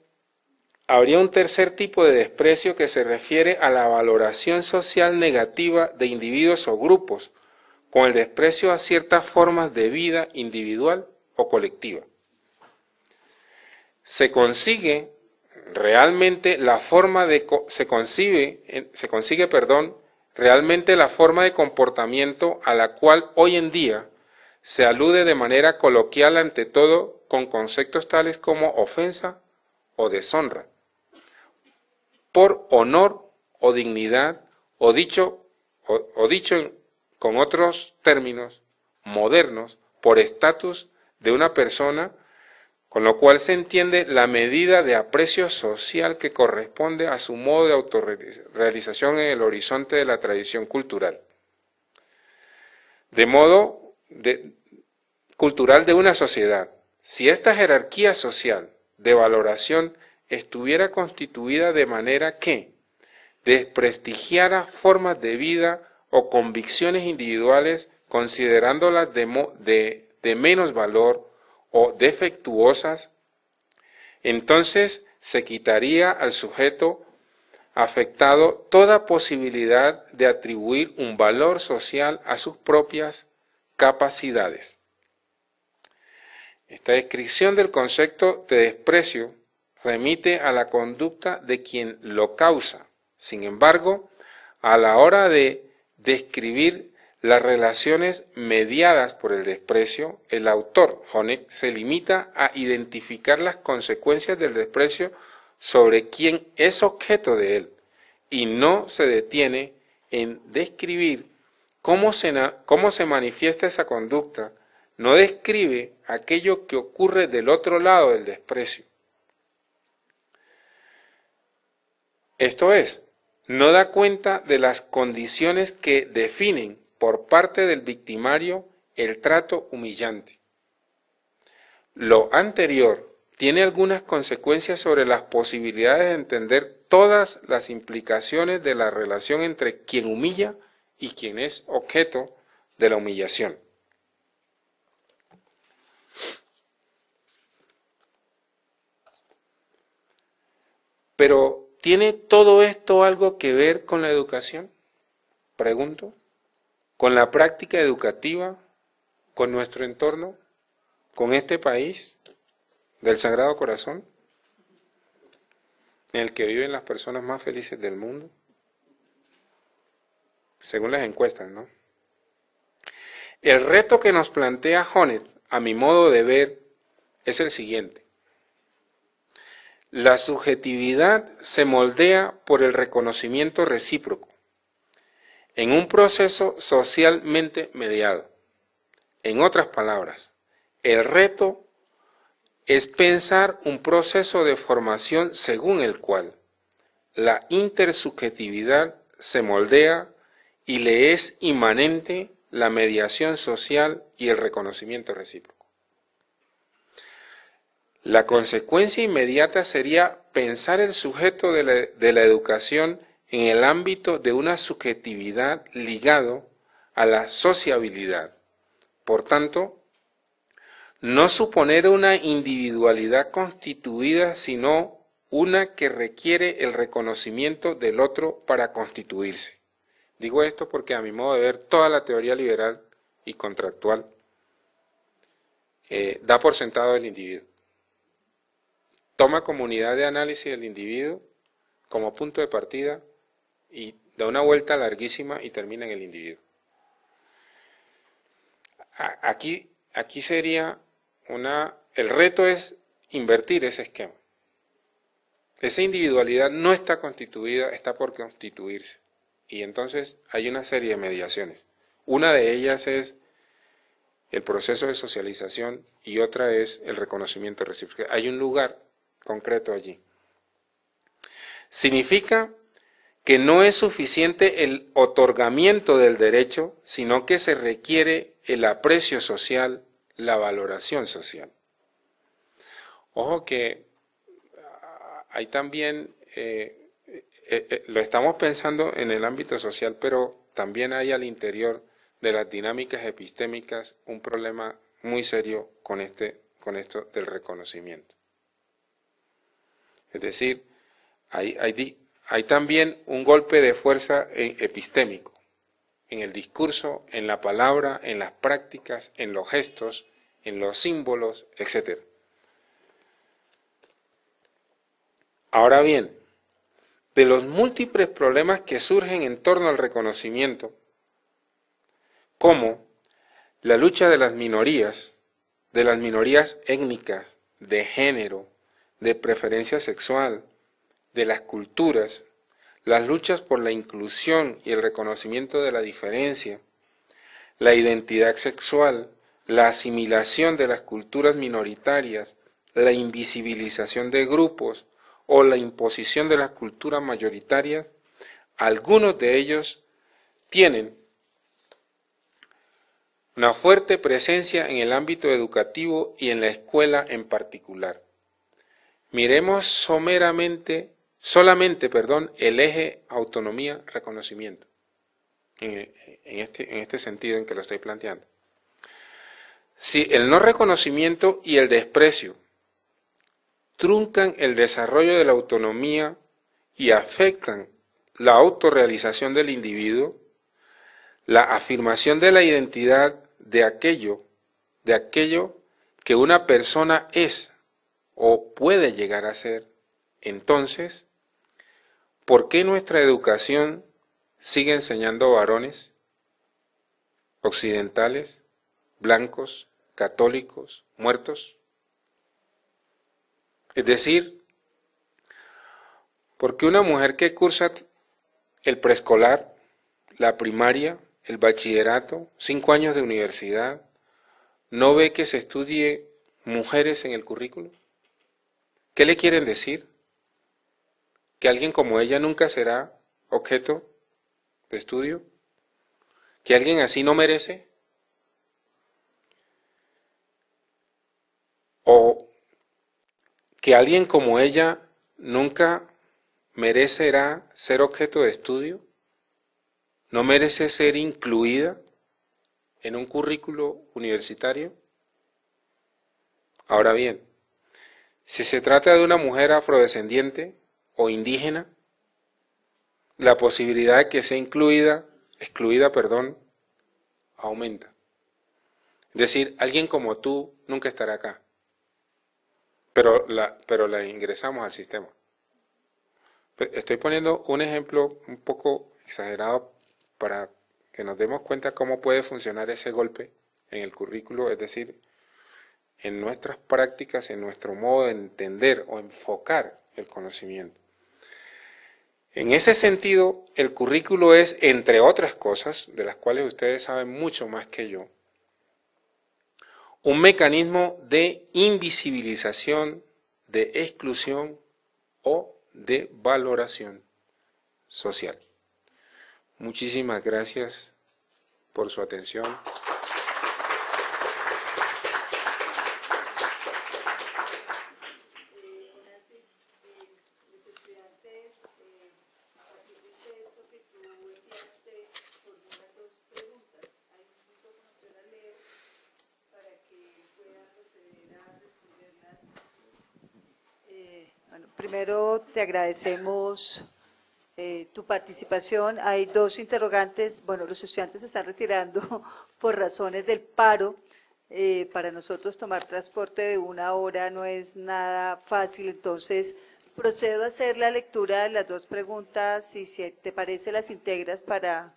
S1: habría un tercer tipo de desprecio que se refiere a la valoración social negativa de individuos o grupos, con el desprecio a ciertas formas de vida individual o colectiva. Se consigue realmente la forma de se consigue, perdón, realmente la forma de comportamiento a la cual hoy en día se alude de manera coloquial ante todo con conceptos tales como ofensa o deshonra, por honor o dignidad, o dicho, o, dicho con otros términos modernos, por estatus de una persona, con lo cual se entiende la medida de aprecio social que corresponde a su modo de autorrealización en el horizonte de la tradición cultural. De modo cultural de una sociedad, si esta jerarquía social de valoración estuviera constituida de manera que desprestigiara formas de vida o convicciones individuales considerándolas de menos valor o defectuosas, entonces se quitaría al sujeto afectado toda posibilidad de atribuir un valor social a sus propias capacidades. Esta descripción del concepto de desprecio remite a la conducta de quien lo causa. Sin embargo, a la hora de describir las relaciones mediadas por el desprecio, el autor Honeck se limita a identificar las consecuencias del desprecio sobre quien es objeto de él y no se detiene en describir cómo se, manifiesta esa conducta no describe aquello que ocurre del otro lado del desprecio. Esto es, no da cuenta de las condiciones que definen por parte del victimario el trato humillante. Lo anterior tiene algunas consecuencias sobre las posibilidades de entender todas las implicaciones de la relación entre quien humilla y quien es objeto de la humillación. Pero, ¿tiene todo esto algo que ver con la educación? Pregunto. ¿Con la práctica educativa? ¿Con nuestro entorno? ¿Con este país del Sagrado Corazón? en el que viven las personas más felices del mundo? según las encuestas, ¿no? El reto que nos plantea Honet, a mi modo de ver, es el siguiente. La subjetividad se moldea por el reconocimiento recíproco, en un proceso socialmente mediado. En otras palabras, el reto es pensar un proceso de formación según el cual la intersubjetividad se moldea y le es inmanente la mediación social y el reconocimiento recíproco. La consecuencia inmediata sería pensar el sujeto de la, de la educación en el ámbito de una subjetividad ligado a la sociabilidad. Por tanto, no suponer una individualidad constituida, sino una que requiere el reconocimiento del otro para constituirse. Digo esto porque a mi modo de ver toda la teoría liberal y contractual eh, da por sentado el individuo. Toma comunidad de análisis del individuo como punto de partida y da una vuelta larguísima y termina en el individuo. aquí sería una... El reto es invertir ese esquema. Esa individualidad no está constituida, está por constituirse. Y entonces hay una serie de mediaciones. Una de ellas es el proceso de socialización y otra es el reconocimiento recíproco. Hay un lugar concreto allí. Significa que no es suficiente el otorgamiento del derecho, sino que se requiere el aprecio social, la valoración social. Ojo que hay también eh, eh, eh, lo estamos pensando en el ámbito social, pero también hay al interior de las dinámicas epistémicas un problema muy serio con, este, esto del reconocimiento. Es decir, hay, hay también un golpe de fuerza e, epistémico en el discurso, en la palabra, en las prácticas, en los gestos, en los símbolos, etc. Ahora bien, de los múltiples problemas que surgen en torno al reconocimiento, como la lucha de las minorías, de las minorías étnicas, de género, de preferencia sexual, de las culturas, las luchas por la inclusión y el reconocimiento de la diferencia, la identidad sexual, la asimilación de las culturas minoritarias, la invisibilización de grupos, o la imposición de las culturas mayoritarias, algunos de ellos tienen una fuerte presencia en el ámbito educativo y en la escuela en particular. Miremos someramente, solamente, perdón, el eje autonomía-reconocimiento, en, este, en este sentido en que lo estoy planteando. Si el no reconocimiento y el desprecio truncan el desarrollo de la autonomía y afectan la autorrealización del individuo, la afirmación de la identidad de aquello, de aquello que una persona es o puede llegar a ser. Entonces, ¿por qué nuestra educación sigue enseñando varones occidentales, blancos, católicos, muertos? Es decir, porque una mujer que cursa el preescolar, la primaria, el bachillerato, cinco años de universidad, no ve que se estudie mujeres en el currículo? ¿Qué le quieren decir? ¿Que alguien como ella nunca será objeto de estudio? ¿Que alguien así no merece? ¿O que alguien como ella nunca merecerá ser objeto de estudio? ¿No merece ser incluida en un currículo universitario? Ahora bien, si se trata de una mujer afrodescendiente o indígena, la posibilidad de que sea incluida, excluida, perdón, aumenta. Es decir, alguien como tú nunca estará acá pero la, pero la ingresamos al sistema. Estoy poniendo un ejemplo un poco exagerado para que nos demos cuenta cómo puede funcionar ese golpe en el currículo, es decir, en nuestras prácticas, en nuestro modo de entender o enfocar el conocimiento. En ese sentido, el currículo es, entre otras cosas, de las cuales ustedes saben mucho más que yo, un mecanismo de invisibilización, de exclusión o de valoración social. Muchísimas gracias por su atención.
S2: agradecemos eh, tu participación. Hay dos interrogantes. Bueno, los estudiantes se están retirando *laughs* por razones del paro. Eh, para nosotros tomar transporte de una hora no es nada fácil, entonces procedo a hacer la lectura de las dos preguntas y si te parece las integras para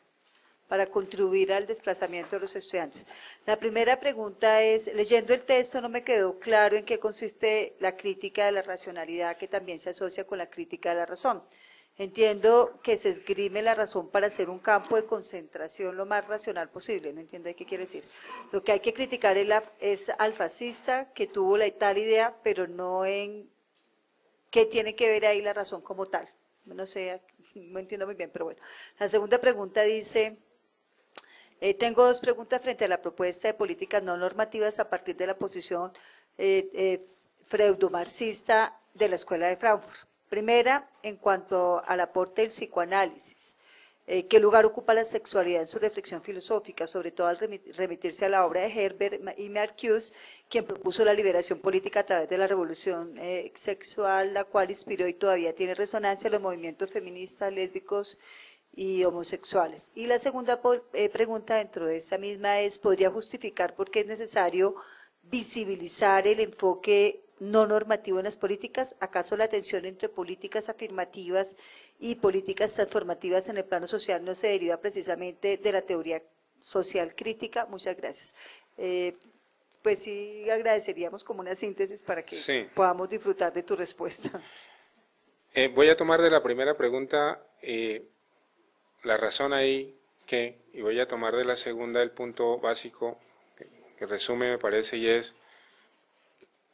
S2: para contribuir al desplazamiento de los estudiantes. La primera pregunta es, leyendo el texto no me quedó claro en qué consiste la crítica de la racionalidad que también se asocia con la crítica de la razón. Entiendo que se esgrime la razón para hacer un campo de concentración lo más racional posible, no entiendo qué quiere decir. Lo que hay que criticar es, es al fascista que tuvo la tal idea, pero no en qué tiene que ver ahí la razón como tal. No sé, no entiendo muy bien, pero bueno. La segunda pregunta dice, eh, tengo dos preguntas frente a la propuesta de políticas no normativas a partir de la posición eh, eh, freudomarxista de la Escuela de Frankfurt. Primera, en cuanto al aporte del psicoanálisis. ¿Qué lugar ocupa la sexualidad en su reflexión filosófica, sobre todo al remitirse a la obra de Herbert y Marcuse, quien propuso la liberación política a través de la revolución sexual, la cual inspiró y todavía tiene resonancia los movimientos feministas, lésbicos, y homosexuales. Y la segunda eh, pregunta dentro de esa misma es, ¿podría justificar por qué es necesario visibilizar el enfoque no normativo en las políticas? ¿Acaso la tensión entre políticas afirmativas y políticas transformativas en el plano social no se deriva precisamente de la teoría social crítica? Muchas gracias. Eh, pues sí, agradeceríamos como una síntesis para que podamos disfrutar de tu respuesta.
S1: Eh, voy a tomar de la primera pregunta la razón ahí que, y voy a tomar de la segunda el punto básico que, resume me parece y es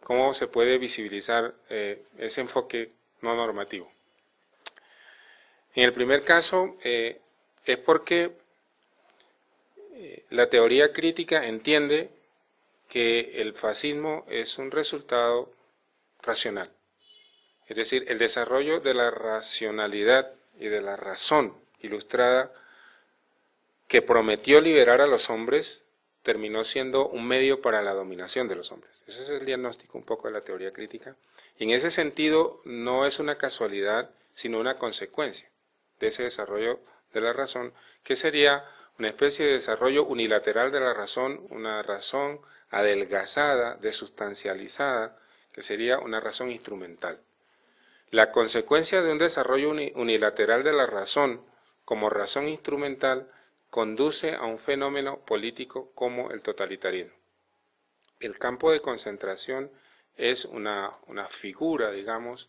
S1: cómo se puede visibilizar eh, ese enfoque no normativo. En el primer caso eh, es porque eh, la teoría crítica entiende que el fascismo es un resultado racional, es decir, el desarrollo de la racionalidad y de la razón ilustrada que prometió liberar a los hombres terminó siendo un medio para la dominación de los hombres. Ese es el diagnóstico un poco de la teoría crítica. en ese sentido no es una casualidad, sino una consecuencia de ese desarrollo de la razón, que sería una especie de desarrollo unilateral de la razón, una razón adelgazada, desustancializada, que sería una razón instrumental. La consecuencia de un desarrollo unilateral de la razón como razón instrumental conduce a un fenómeno político como el totalitarismo. El campo de concentración es una, figura, digamos,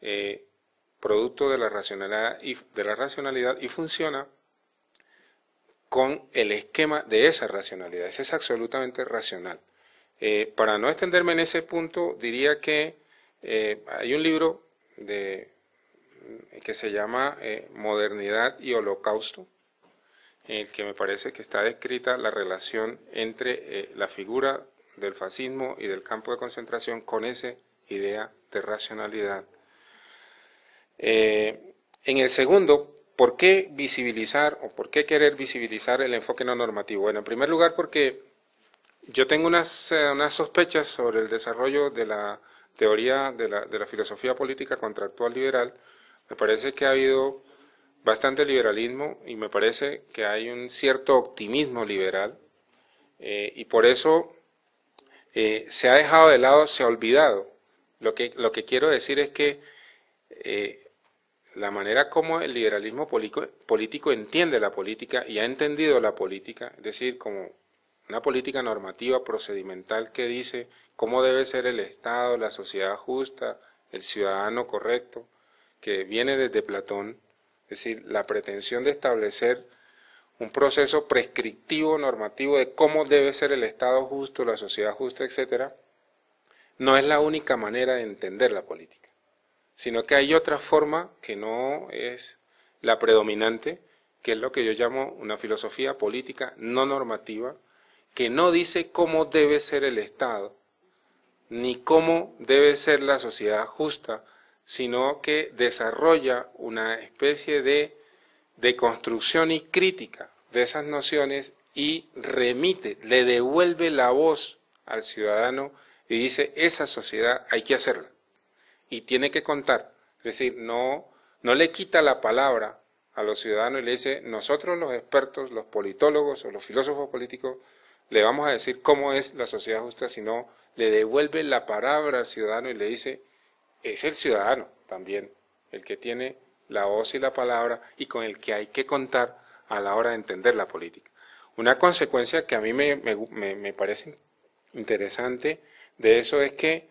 S1: eh, producto de la, racionalidad y, funciona con el esquema de esa racionalidad. Ese es absolutamente racional. Eh, para no extenderme en ese punto, diría que eh, hay un libro de eh, que se llama eh, Modernidad y Holocausto, en eh, el que me parece que está descrita la relación entre la figura del fascismo y del campo de concentración con esa idea de racionalidad. en el segundo, ¿por qué visibilizar o por qué querer visibilizar el enfoque no normativo? Bueno, en primer lugar porque yo tengo unas, sospechas sobre el desarrollo de la teoría de la, de la filosofía política contractual liberal, me parece que ha habido bastante liberalismo y me parece que hay un cierto optimismo liberal eh, y por eso eh, se ha dejado de lado, se ha olvidado. Lo que, lo que quiero decir es que eh, la manera como el liberalismo político entiende la política y ha entendido la política, es decir, como una política normativa procedimental que dice cómo debe ser el Estado, la sociedad justa, el ciudadano correcto, que viene desde Platón, es decir, la pretensión de establecer un proceso prescriptivo normativo de cómo debe ser el Estado justo, la sociedad justa, etc., no es la única manera de entender la política, sino que hay otra forma que no es la predominante, que es lo que yo llamo una filosofía política no normativa, que no dice cómo debe ser el Estado, ni cómo debe ser la sociedad justa, sino que desarrolla una especie de, construcción y crítica de esas nociones y remite, le devuelve la voz al ciudadano y dice, esa sociedad hay que hacerla. Y tiene que contar. Es decir, no, no le quita la palabra a los ciudadanos y le dice, nosotros los expertos, los politólogos o los filósofos políticos, le vamos a decir cómo es la sociedad justa, sino le devuelve la palabra al ciudadano y le dice, es el ciudadano también, el que tiene la voz y la palabra y con el que hay que contar a la hora de entender la política. Una consecuencia que a mí me, me, me parece interesante de eso es que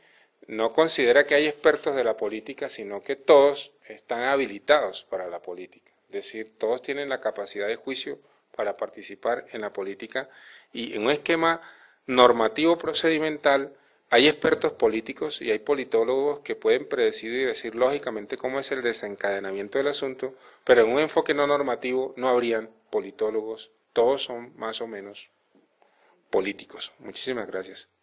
S1: no considera que hay expertos de la política, sino que todos están habilitados para la política. Es decir, todos tienen la capacidad de juicio para participar en la política y en un esquema normativo procedimental hay expertos políticos y hay politólogos que pueden predecir y decir lógicamente cómo es el desencadenamiento del asunto, pero en un enfoque no normativo no habrían politólogos. Todos son más o menos políticos. Muchísimas gracias.